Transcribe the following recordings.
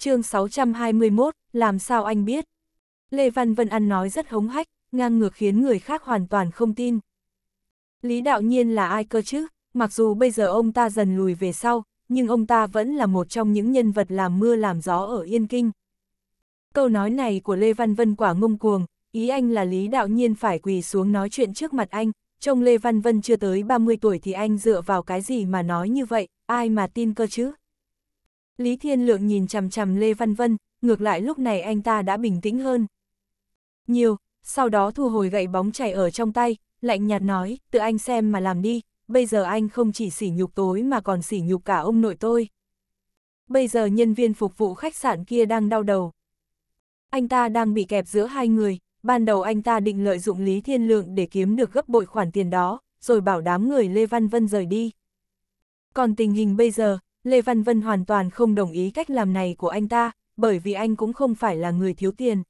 chương 621, làm sao anh biết? Lê Văn Vân Ăn nói rất hống hách, ngang ngược khiến người khác hoàn toàn không tin. Lý đạo nhiên là ai cơ chứ? Mặc dù bây giờ ông ta dần lùi về sau, nhưng ông ta vẫn là một trong những nhân vật làm mưa làm gió ở Yên Kinh. Câu nói này của Lê Văn Vân quả ngông cuồng, ý anh là Lý Đạo Nhiên phải quỳ xuống nói chuyện trước mặt anh, trông Lê Văn Vân chưa tới 30 tuổi thì anh dựa vào cái gì mà nói như vậy, ai mà tin cơ chứ? Lý Thiên Lượng nhìn chằm chằm Lê Văn Vân, ngược lại lúc này anh ta đã bình tĩnh hơn. Nhiều, sau đó thu hồi gậy bóng chảy ở trong tay, lạnh nhạt nói, tự anh xem mà làm đi, bây giờ anh không chỉ sỉ nhục tối mà còn sỉ nhục cả ông nội tôi. Bây giờ nhân viên phục vụ khách sạn kia đang đau đầu. Anh ta đang bị kẹp giữa hai người, ban đầu anh ta định lợi dụng Lý Thiên Lượng để kiếm được gấp bội khoản tiền đó, rồi bảo đám người Lê Văn Vân rời đi. Còn tình hình bây giờ, Lê Văn Vân hoàn toàn không đồng ý cách làm này của anh ta, bởi vì anh cũng không phải là người thiếu tiền.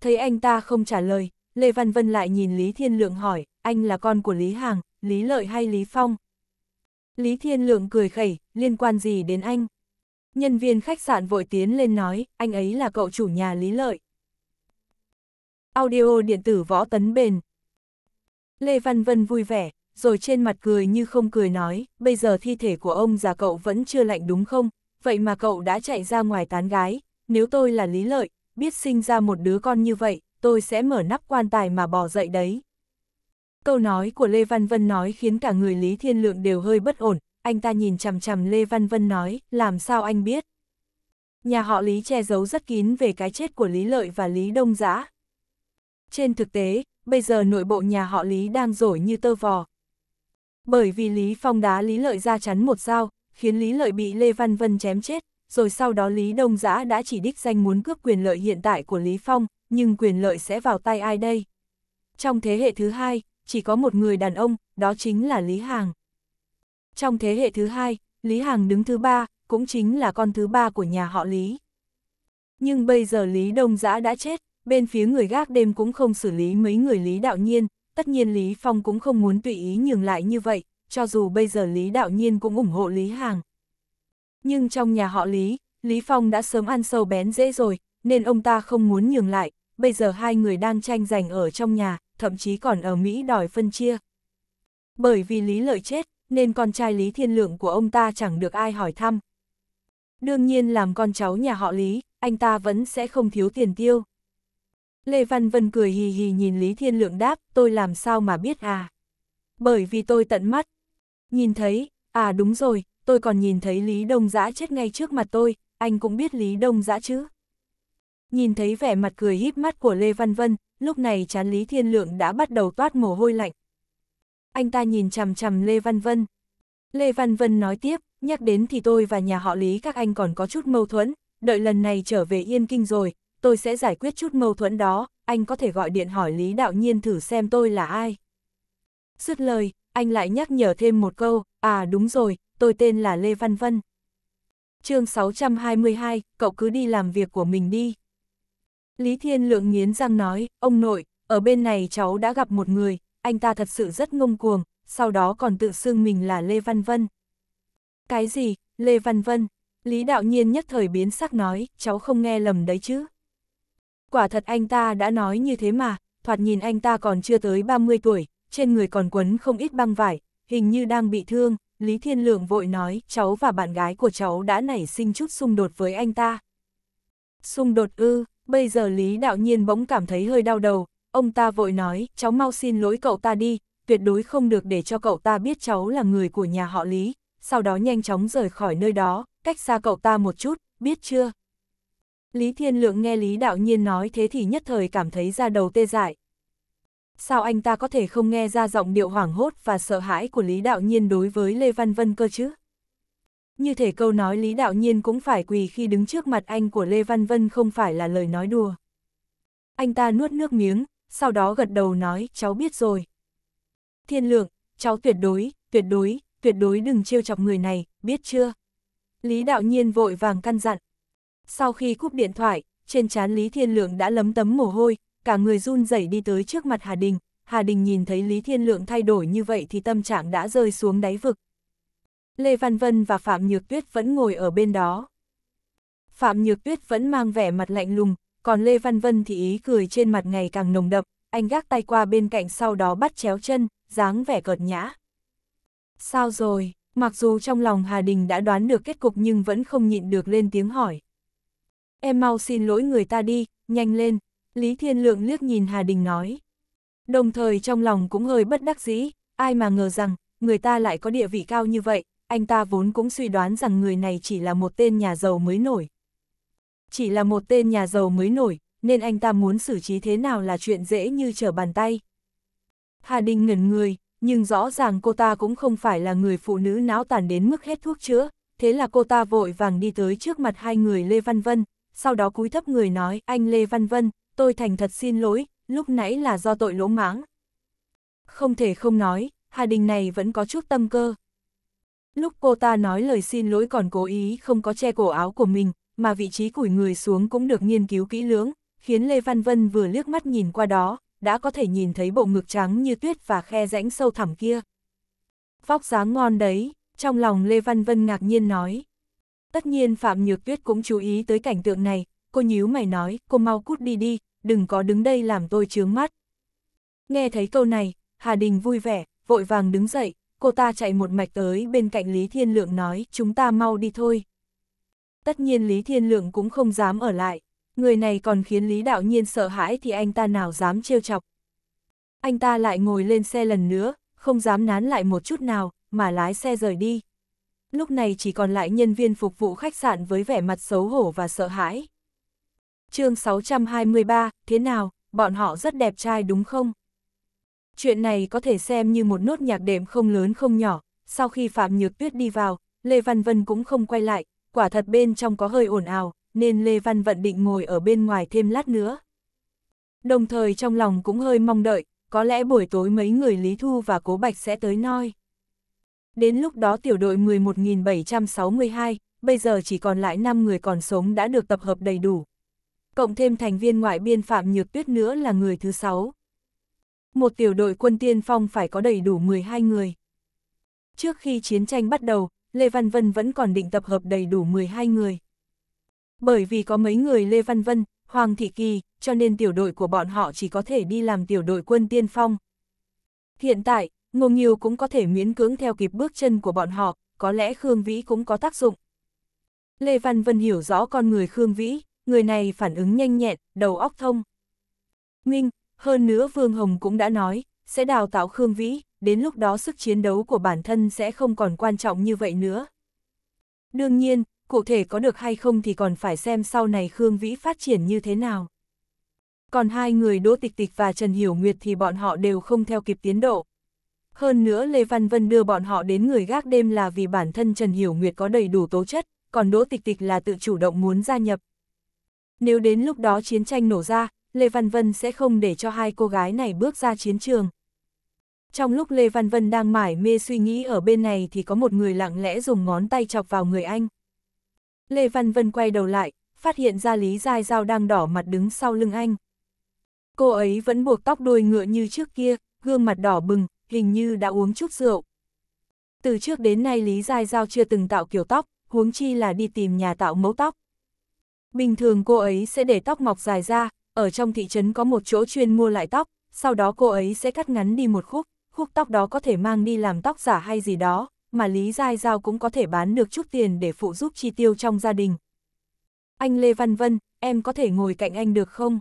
Thấy anh ta không trả lời, Lê Văn Vân lại nhìn Lý Thiên Lượng hỏi, anh là con của Lý Hàng, Lý Lợi hay Lý Phong? Lý Thiên Lượng cười khẩy, liên quan gì đến anh? Nhân viên khách sạn vội tiến lên nói, anh ấy là cậu chủ nhà Lý Lợi. Audio điện tử võ tấn bền. Lê Văn Vân vui vẻ, rồi trên mặt cười như không cười nói, bây giờ thi thể của ông già cậu vẫn chưa lạnh đúng không, vậy mà cậu đã chạy ra ngoài tán gái, nếu tôi là Lý Lợi, biết sinh ra một đứa con như vậy, tôi sẽ mở nắp quan tài mà bỏ dậy đấy. Câu nói của Lê Văn Vân nói khiến cả người Lý Thiên Lượng đều hơi bất ổn, anh ta nhìn chằm chằm Lê Văn Vân nói, làm sao anh biết? Nhà họ Lý che giấu rất kín về cái chết của Lý Lợi và Lý Đông Giã. Trên thực tế, bây giờ nội bộ nhà họ Lý đang rổi như tơ vò, bởi vì Lý Phong đá Lý Lợi ra chắn một dao, khiến Lý Lợi bị Lê Văn Vân chém chết, rồi sau đó Lý Đông Giã đã chỉ đích danh muốn cướp quyền lợi hiện tại của Lý Phong, nhưng quyền lợi sẽ vào tay ai đây? Trong thế hệ thứ hai, chỉ có một người đàn ông, đó chính là Lý Hàng. Trong thế hệ thứ hai, Lý Hàng đứng thứ ba, cũng chính là con thứ ba của nhà họ Lý. Nhưng bây giờ Lý Đông Giã đã chết, bên phía người gác đêm cũng không xử lý mấy người Lý Đạo Nhiên, Tất nhiên Lý Phong cũng không muốn tùy ý nhường lại như vậy, cho dù bây giờ Lý Đạo Nhiên cũng ủng hộ Lý Hàng. Nhưng trong nhà họ Lý, Lý Phong đã sớm ăn sâu bén dễ rồi, nên ông ta không muốn nhường lại, bây giờ hai người đang tranh giành ở trong nhà, thậm chí còn ở Mỹ đòi phân chia. Bởi vì Lý lợi chết, nên con trai Lý Thiên Lượng của ông ta chẳng được ai hỏi thăm. Đương nhiên làm con cháu nhà họ Lý, anh ta vẫn sẽ không thiếu tiền tiêu. Lê Văn Vân cười hì hì nhìn Lý Thiên Lượng đáp, tôi làm sao mà biết à? Bởi vì tôi tận mắt. Nhìn thấy, à đúng rồi, tôi còn nhìn thấy Lý Đông Giã chết ngay trước mặt tôi, anh cũng biết Lý Đông Giã chứ. Nhìn thấy vẻ mặt cười híp mắt của Lê Văn Vân, lúc này chán Lý Thiên Lượng đã bắt đầu toát mồ hôi lạnh. Anh ta nhìn chằm chằm Lê Văn Vân. Lê Văn Vân nói tiếp, nhắc đến thì tôi và nhà họ Lý các anh còn có chút mâu thuẫn, đợi lần này trở về Yên Kinh rồi, tôi sẽ giải quyết chút mâu thuẫn đó, anh có thể gọi điện hỏi Lý Đạo Nhiên thử xem tôi là ai. Dứt lời, anh lại nhắc nhở thêm một câu, à đúng rồi, tôi tên là Lê Văn Vân. chương 622, cậu cứ đi làm việc của mình đi. Lý Thiên Lượng nghiến răng nói, ông nội, ở bên này cháu đã gặp một người, anh ta thật sự rất ngông cuồng, sau đó còn tự xưng mình là Lê Văn Vân. Cái gì, Lê Văn Vân? Lý Đạo Nhiên nhất thời biến sắc nói, cháu không nghe lầm đấy chứ quả thật anh ta đã nói như thế mà, thoạt nhìn anh ta còn chưa tới 30 tuổi, trên người còn quấn không ít băng vải, hình như đang bị thương, Lý Thiên Lượng vội nói cháu và bạn gái của cháu đã nảy sinh chút xung đột với anh ta. Xung đột ư, bây giờ Lý Đạo Nhiên bỗng cảm thấy hơi đau đầu, ông ta vội nói cháu mau xin lỗi cậu ta đi, tuyệt đối không được để cho cậu ta biết cháu là người của nhà họ Lý, sau đó nhanh chóng rời khỏi nơi đó, cách xa cậu ta một chút, biết chưa? Lý Thiên Lượng nghe Lý Đạo Nhiên nói thế thì nhất thời cảm thấy ra đầu tê dại. Sao anh ta có thể không nghe ra giọng điệu hoảng hốt và sợ hãi của Lý Đạo Nhiên đối với Lê Văn Vân cơ chứ? Như thể câu nói Lý Đạo Nhiên cũng phải quỳ khi đứng trước mặt anh của Lê Văn Vân không phải là lời nói đùa. Anh ta nuốt nước miếng, sau đó gật đầu nói cháu biết rồi. Thiên Lượng, cháu tuyệt đối, tuyệt đối, tuyệt đối đừng trêu chọc người này, biết chưa? Lý Đạo Nhiên vội vàng căn dặn. Sau khi cúp điện thoại, trên trán Lý Thiên Lượng đã lấm tấm mồ hôi, cả người run rẩy đi tới trước mặt Hà Đình. Hà Đình nhìn thấy Lý Thiên Lượng thay đổi như vậy thì tâm trạng đã rơi xuống đáy vực. Lê Văn Vân và Phạm Nhược Tuyết vẫn ngồi ở bên đó. Phạm Nhược Tuyết vẫn mang vẻ mặt lạnh lùng, còn Lê Văn Vân thì ý cười trên mặt ngày càng nồng đậm, anh gác tay qua bên cạnh sau đó bắt chéo chân, dáng vẻ cợt nhã. Sao rồi, mặc dù trong lòng Hà Đình đã đoán được kết cục nhưng vẫn không nhịn được lên tiếng hỏi em mau xin lỗi người ta đi, nhanh lên, Lý Thiên Lượng liếc nhìn Hà Đình nói. Đồng thời trong lòng cũng hơi bất đắc dĩ, ai mà ngờ rằng, người ta lại có địa vị cao như vậy, anh ta vốn cũng suy đoán rằng người này chỉ là một tên nhà giàu mới nổi. Chỉ là một tên nhà giàu mới nổi, nên anh ta muốn xử trí thế nào là chuyện dễ như trở bàn tay. Hà Đình ngẩn người, nhưng rõ ràng cô ta cũng không phải là người phụ nữ não tàn đến mức hết thuốc chữa, thế là cô ta vội vàng đi tới trước mặt hai người Lê Văn Vân, sau đó cúi thấp người nói, anh Lê Văn Vân, tôi thành thật xin lỗi, lúc nãy là do tội lỗ mãng. Không thể không nói, Hà Đình này vẫn có chút tâm cơ. Lúc cô ta nói lời xin lỗi còn cố ý không có che cổ áo của mình, mà vị trí củi người xuống cũng được nghiên cứu kỹ lưỡng, khiến Lê Văn Vân vừa liếc mắt nhìn qua đó, đã có thể nhìn thấy bộ ngực trắng như tuyết và khe rãnh sâu thẳm kia. Vóc dáng ngon đấy, trong lòng Lê Văn Vân ngạc nhiên nói. Tất nhiên Phạm Nhược Tuyết cũng chú ý tới cảnh tượng này, cô nhíu mày nói, cô mau cút đi đi, đừng có đứng đây làm tôi chướng mắt. Nghe thấy câu này, Hà Đình vui vẻ, vội vàng đứng dậy, cô ta chạy một mạch tới bên cạnh Lý Thiên Lượng nói, chúng ta mau đi thôi. Tất nhiên Lý Thiên Lượng cũng không dám ở lại, người này còn khiến Lý Đạo Nhiên sợ hãi thì anh ta nào dám trêu chọc. Anh ta lại ngồi lên xe lần nữa, không dám nán lại một chút nào, mà lái xe rời đi lúc này chỉ còn lại nhân viên phục vụ khách sạn với vẻ mặt xấu hổ và sợ hãi. chương 623, thế nào, bọn họ rất đẹp trai đúng không? Chuyện này có thể xem như một nốt nhạc đệm không lớn không nhỏ, sau khi Phạm Nhược Tuyết đi vào, Lê Văn Vân cũng không quay lại, quả thật bên trong có hơi ồn ào, nên Lê Văn Vận định ngồi ở bên ngoài thêm lát nữa. Đồng thời trong lòng cũng hơi mong đợi, có lẽ buổi tối mấy người Lý Thu và Cố Bạch sẽ tới noi. Đến lúc đó tiểu đội 11.762, bây giờ chỉ còn lại 5 người còn sống đã được tập hợp đầy đủ. Cộng thêm thành viên ngoại biên Phạm Nhược Tuyết nữa là người thứ 6. Một tiểu đội quân tiên phong phải có đầy đủ 12 người. Trước khi chiến tranh bắt đầu, Lê Văn Vân vẫn còn định tập hợp đầy đủ 12 người. Bởi vì có mấy người Lê Văn Vân, Hoàng Thị Kỳ, cho nên tiểu đội của bọn họ chỉ có thể đi làm tiểu đội quân tiên phong. Hiện tại, Ngô Nghiêu cũng có thể miễn cưỡng theo kịp bước chân của bọn họ, có lẽ Khương Vĩ cũng có tác dụng. Lê Văn Vân hiểu rõ con người Khương Vĩ, người này phản ứng nhanh nhẹn, đầu óc thông. Minh, hơn nữa Vương Hồng cũng đã nói, sẽ đào tạo Khương Vĩ, đến lúc đó sức chiến đấu của bản thân sẽ không còn quan trọng như vậy nữa. Đương nhiên, cụ thể có được hay không thì còn phải xem sau này Khương Vĩ phát triển như thế nào. Còn hai người Đỗ Tịch Tịch và Trần Hiểu Nguyệt thì bọn họ đều không theo kịp tiến độ, hơn nữa Lê Văn Vân đưa bọn họ đến người gác đêm là vì bản thân Trần Hiểu Nguyệt có đầy đủ tố chất, còn Đỗ Tịch Tịch là tự chủ động muốn gia nhập. Nếu đến lúc đó chiến tranh nổ ra, Lê Văn Vân sẽ không để cho hai cô gái này bước ra chiến trường. Trong lúc Lê Văn Vân đang mải mê suy nghĩ ở bên này thì có một người lặng lẽ dùng ngón tay chọc vào người anh. Lê Văn Vân quay đầu lại, phát hiện ra Lý Giai Giao đang đỏ mặt đứng sau lưng anh. Cô ấy vẫn buộc tóc đuôi ngựa như trước kia, gương mặt đỏ bừng, hình như đã uống chút rượu. Từ trước đến nay Lý Giai Giao chưa từng tạo kiểu tóc, huống chi là đi tìm nhà tạo mẫu tóc. Bình thường cô ấy sẽ để tóc mọc dài ra, ở trong thị trấn có một chỗ chuyên mua lại tóc, sau đó cô ấy sẽ cắt ngắn đi một khúc, khúc tóc đó có thể mang đi làm tóc giả hay gì đó, mà Lý Giai Giao cũng có thể bán được chút tiền để phụ giúp chi tiêu trong gia đình. Anh Lê Văn Vân, em có thể ngồi cạnh anh được không?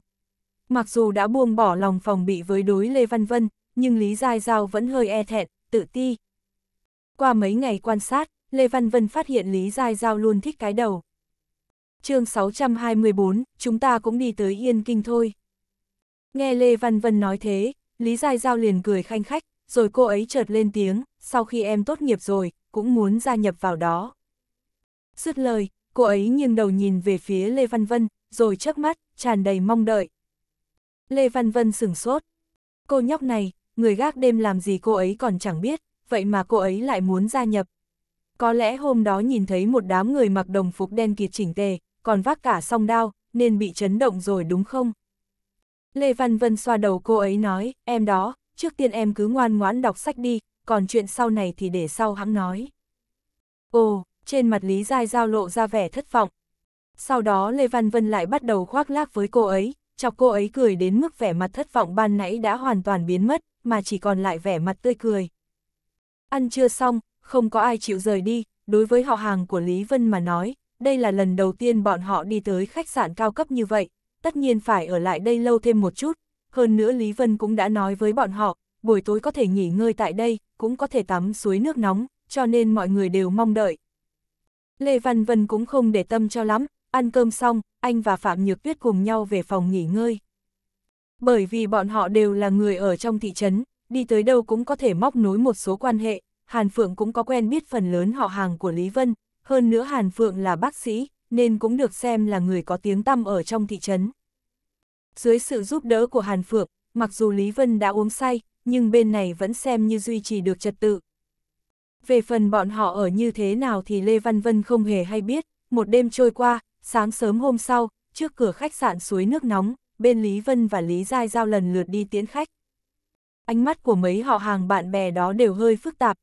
Mặc dù đã buông bỏ lòng phòng bị với đối Lê Văn Vân, nhưng Lý Giai Giao vẫn hơi e thẹn, tự ti. Qua mấy ngày quan sát, Lê Văn Vân phát hiện Lý Giai Giao luôn thích cái đầu. chương 624, chúng ta cũng đi tới Yên Kinh thôi. Nghe Lê Văn Vân nói thế, Lý Giai Giao liền cười khanh khách, rồi cô ấy chợt lên tiếng, sau khi em tốt nghiệp rồi, cũng muốn gia nhập vào đó. Dứt lời, cô ấy nghiêng đầu nhìn về phía Lê Văn Vân, rồi chớp mắt, tràn đầy mong đợi. Lê Văn Vân sửng sốt. Cô nhóc này, người gác đêm làm gì cô ấy còn chẳng biết, vậy mà cô ấy lại muốn gia nhập. Có lẽ hôm đó nhìn thấy một đám người mặc đồng phục đen kịt chỉnh tề, còn vác cả song đao, nên bị chấn động rồi đúng không? Lê Văn Vân xoa đầu cô ấy nói, em đó, trước tiên em cứ ngoan ngoãn đọc sách đi, còn chuyện sau này thì để sau hãng nói. Ồ, trên mặt Lý Giai giao lộ ra vẻ thất vọng. Sau đó Lê Văn Vân lại bắt đầu khoác lác với cô ấy, chọc cô ấy cười đến mức vẻ mặt thất vọng ban nãy đã hoàn toàn biến mất, mà chỉ còn lại vẻ mặt tươi cười. Ăn chưa xong, không có ai chịu rời đi, đối với họ hàng của Lý Vân mà nói, đây là lần đầu tiên bọn họ đi tới khách sạn cao cấp như vậy, tất nhiên phải ở lại đây lâu thêm một chút, hơn nữa Lý Vân cũng đã nói với bọn họ, buổi tối có thể nghỉ ngơi tại đây, cũng có thể tắm suối nước nóng, cho nên mọi người đều mong đợi. Lê Văn Vân cũng không để tâm cho lắm, ăn cơm xong, anh và Phạm Nhược Tuyết cùng nhau về phòng nghỉ ngơi. Bởi vì bọn họ đều là người ở trong thị trấn, đi tới đâu cũng có thể móc nối một số quan hệ, Hàn Phượng cũng có quen biết phần lớn họ hàng của Lý Vân, hơn nữa Hàn Phượng là bác sĩ, nên cũng được xem là người có tiếng tăm ở trong thị trấn. Dưới sự giúp đỡ của Hàn Phượng, mặc dù Lý Vân đã uống say, nhưng bên này vẫn xem như duy trì được trật tự. Về phần bọn họ ở như thế nào thì Lê Văn Vân không hề hay biết, một đêm trôi qua, sáng sớm hôm sau, trước cửa khách sạn suối nước nóng, bên Lý Vân và Lý Giai Giao lần lượt đi tiễn khách. Ánh mắt của mấy họ hàng bạn bè đó đều hơi phức tạp.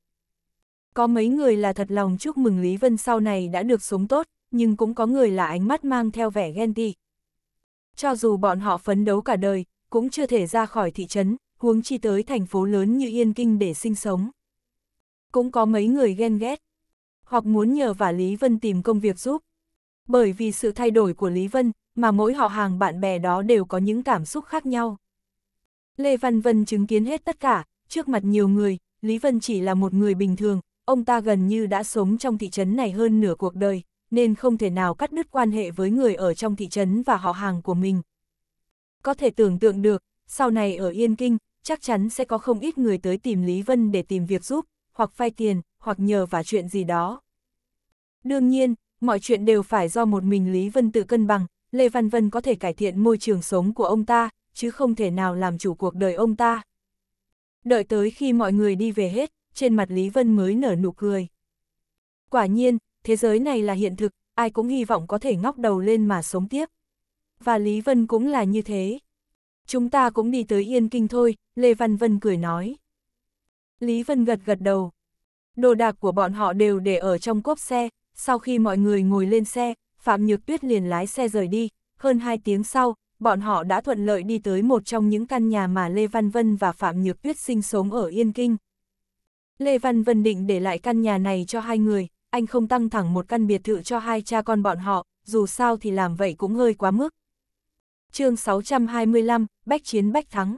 Có mấy người là thật lòng chúc mừng Lý Vân sau này đã được sống tốt, nhưng cũng có người là ánh mắt mang theo vẻ ghen tị. Cho dù bọn họ phấn đấu cả đời, cũng chưa thể ra khỏi thị trấn, huống chi tới thành phố lớn như Yên Kinh để sinh sống. Cũng có mấy người ghen ghét, hoặc muốn nhờ và Lý Vân tìm công việc giúp. Bởi vì sự thay đổi của Lý Vân, mà mỗi họ hàng bạn bè đó đều có những cảm xúc khác nhau. Lê Văn Vân chứng kiến hết tất cả, trước mặt nhiều người, Lý Vân chỉ là một người bình thường, ông ta gần như đã sống trong thị trấn này hơn nửa cuộc đời, nên không thể nào cắt đứt quan hệ với người ở trong thị trấn và họ hàng của mình. Có thể tưởng tượng được, sau này ở Yên Kinh, chắc chắn sẽ có không ít người tới tìm Lý Vân để tìm việc giúp, hoặc phai tiền, hoặc nhờ và chuyện gì đó. Đương nhiên, mọi chuyện đều phải do một mình Lý Vân tự cân bằng, Lê Văn Vân có thể cải thiện môi trường sống của ông ta, chứ không thể nào làm chủ cuộc đời ông ta. Đợi tới khi mọi người đi về hết, trên mặt Lý Vân mới nở nụ cười. Quả nhiên, thế giới này là hiện thực, ai cũng hy vọng có thể ngóc đầu lên mà sống tiếp. Và Lý Vân cũng là như thế. Chúng ta cũng đi tới Yên Kinh thôi, Lê Văn Vân cười nói. Lý Vân gật gật đầu. Đồ đạc của bọn họ đều để ở trong cốp xe, sau khi mọi người ngồi lên xe, Phạm Nhược Tuyết liền lái xe rời đi, hơn 2 tiếng sau, bọn họ đã thuận lợi đi tới một trong những căn nhà mà Lê Văn Vân và Phạm Nhược Tuyết sinh sống ở Yên Kinh. Lê Văn Vân định để lại căn nhà này cho hai người, anh không tăng thẳng một căn biệt thự cho hai cha con bọn họ, dù sao thì làm vậy cũng hơi quá mức. chương 625, Bách Chiến Bách Thắng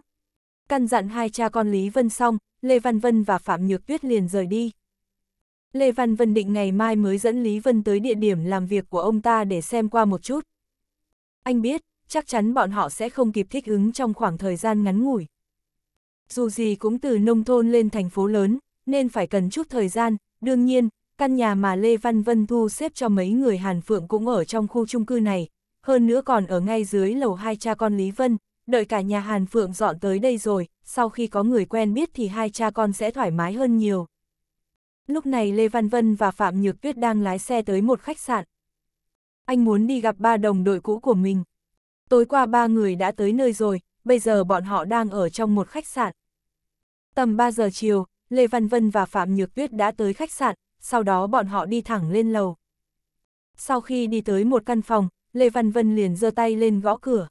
Căn dặn hai cha con Lý Vân xong, Lê Văn Vân và Phạm Nhược Tuyết liền rời đi. Lê Văn Vân định ngày mai mới dẫn Lý Vân tới địa điểm làm việc của ông ta để xem qua một chút. Anh biết, chắc chắn bọn họ sẽ không kịp thích ứng trong khoảng thời gian ngắn ngủi. Dù gì cũng từ nông thôn lên thành phố lớn, nên phải cần chút thời gian, đương nhiên, căn nhà mà Lê Văn Vân thu xếp cho mấy người Hàn Phượng cũng ở trong khu chung cư này, hơn nữa còn ở ngay dưới lầu hai cha con Lý Vân, đợi cả nhà Hàn Phượng dọn tới đây rồi, sau khi có người quen biết thì hai cha con sẽ thoải mái hơn nhiều. Lúc này Lê Văn Vân và Phạm Nhược Tuyết đang lái xe tới một khách sạn. Anh muốn đi gặp ba đồng đội cũ của mình. Tối qua ba người đã tới nơi rồi, bây giờ bọn họ đang ở trong một khách sạn. Tầm 3 giờ chiều, Lê Văn Vân và Phạm Nhược Tuyết đã tới khách sạn, sau đó bọn họ đi thẳng lên lầu. Sau khi đi tới một căn phòng, Lê Văn Vân liền giơ tay lên gõ cửa.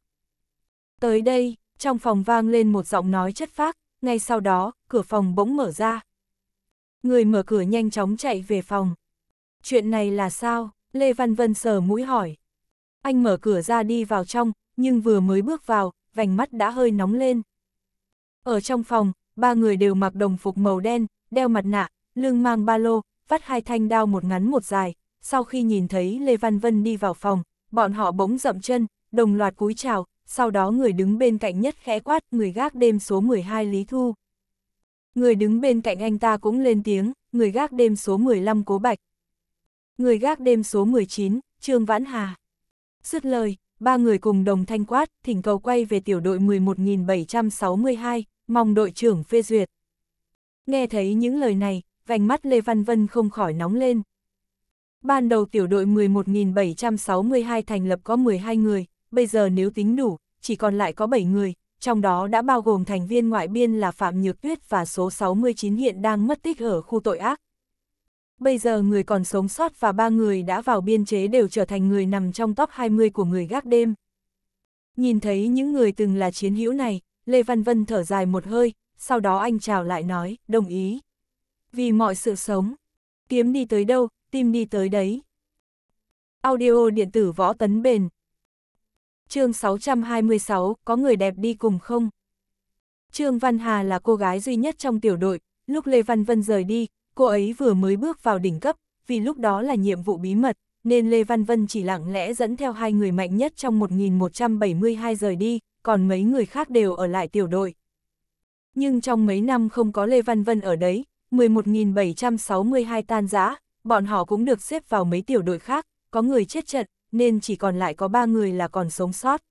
Tới đây, trong phòng vang lên một giọng nói chất phác, ngay sau đó, cửa phòng bỗng mở ra người mở cửa nhanh chóng chạy về phòng. Chuyện này là sao? Lê Văn Vân sờ mũi hỏi. Anh mở cửa ra đi vào trong, nhưng vừa mới bước vào, vành mắt đã hơi nóng lên. Ở trong phòng, ba người đều mặc đồng phục màu đen, đeo mặt nạ, lưng mang ba lô, vắt hai thanh đao một ngắn một dài. Sau khi nhìn thấy Lê Văn Vân đi vào phòng, bọn họ bỗng dậm chân, đồng loạt cúi chào, sau đó người đứng bên cạnh nhất khẽ quát người gác đêm số 12 Lý Thu. Người đứng bên cạnh anh ta cũng lên tiếng, người gác đêm số 15 Cố Bạch. Người gác đêm số 19, Trương Vãn Hà. Dứt lời, ba người cùng đồng thanh quát, thỉnh cầu quay về tiểu đội 11.762, mong đội trưởng phê duyệt. Nghe thấy những lời này, vành mắt Lê Văn Vân không khỏi nóng lên. Ban đầu tiểu đội 11.762 thành lập có 12 người, bây giờ nếu tính đủ, chỉ còn lại có 7 người, trong đó đã bao gồm thành viên ngoại biên là Phạm Nhược Tuyết và số 69 hiện đang mất tích ở khu tội ác. Bây giờ người còn sống sót và ba người đã vào biên chế đều trở thành người nằm trong top 20 của người gác đêm. Nhìn thấy những người từng là chiến hữu này, Lê Văn Vân thở dài một hơi, sau đó anh chào lại nói, đồng ý. Vì mọi sự sống, kiếm đi tới đâu, tim đi tới đấy. Audio điện tử võ tấn bền, chương 626, có người đẹp đi cùng không? Trương Văn Hà là cô gái duy nhất trong tiểu đội, lúc Lê Văn Vân rời đi, cô ấy vừa mới bước vào đỉnh cấp, vì lúc đó là nhiệm vụ bí mật, nên Lê Văn Vân chỉ lặng lẽ dẫn theo hai người mạnh nhất trong 1172 rời đi, còn mấy người khác đều ở lại tiểu đội. Nhưng trong mấy năm không có Lê Văn Vân ở đấy, 11.762 tan giã, bọn họ cũng được xếp vào mấy tiểu đội khác, có người chết trận, nên chỉ còn lại có ba người là còn sống sót.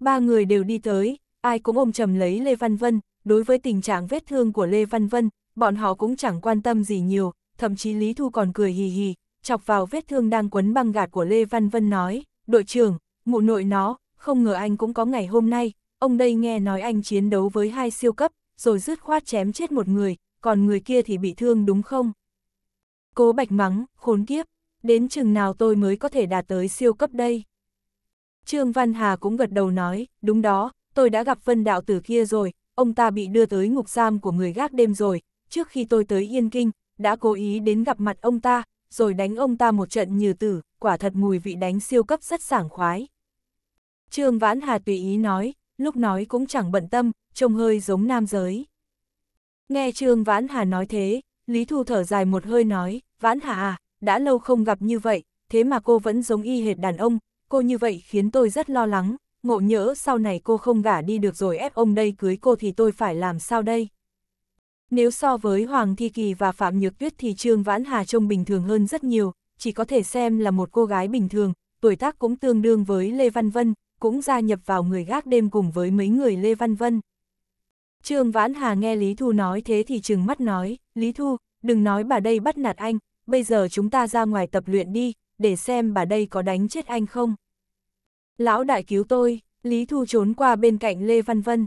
Ba người đều đi tới, ai cũng ôm chầm lấy Lê Văn Vân, đối với tình trạng vết thương của Lê Văn Vân, bọn họ cũng chẳng quan tâm gì nhiều, thậm chí Lý Thu còn cười hì hì, chọc vào vết thương đang quấn băng gạt của Lê Văn Vân nói, đội trưởng, mụ nội nó, không ngờ anh cũng có ngày hôm nay, ông đây nghe nói anh chiến đấu với hai siêu cấp, rồi dứt khoát chém chết một người, còn người kia thì bị thương đúng không? Cố Bạch mắng, khốn kiếp, đến chừng nào tôi mới có thể đạt tới siêu cấp đây? Trương Văn Hà cũng gật đầu nói, đúng đó, tôi đã gặp vân đạo tử kia rồi, ông ta bị đưa tới ngục giam của người gác đêm rồi, trước khi tôi tới Yên Kinh, đã cố ý đến gặp mặt ông ta, rồi đánh ông ta một trận như tử, quả thật mùi vị đánh siêu cấp rất sảng khoái. Trương Vãn Hà tùy ý nói, lúc nói cũng chẳng bận tâm, trông hơi giống nam giới. Nghe Trương Vãn Hà nói thế, Lý Thu thở dài một hơi nói, Vãn Hà à, đã lâu không gặp như vậy, thế mà cô vẫn giống y hệt đàn ông, cô như vậy khiến tôi rất lo lắng, ngộ nhỡ sau này cô không gả đi được rồi ép ông đây cưới cô thì tôi phải làm sao đây? Nếu so với Hoàng Thi Kỳ và Phạm Nhược Tuyết thì Trương Vãn Hà trông bình thường hơn rất nhiều, chỉ có thể xem là một cô gái bình thường, tuổi tác cũng tương đương với Lê Văn Vân, cũng gia nhập vào người gác đêm cùng với mấy người Lê Văn Vân. Trương Vãn Hà nghe Lý Thu nói thế thì trừng mắt nói, Lý Thu, đừng nói bà đây bắt nạt anh, bây giờ chúng ta ra ngoài tập luyện đi, để xem bà đây có đánh chết anh không. Lão đại cứu tôi, Lý Thu trốn qua bên cạnh Lê Văn Vân.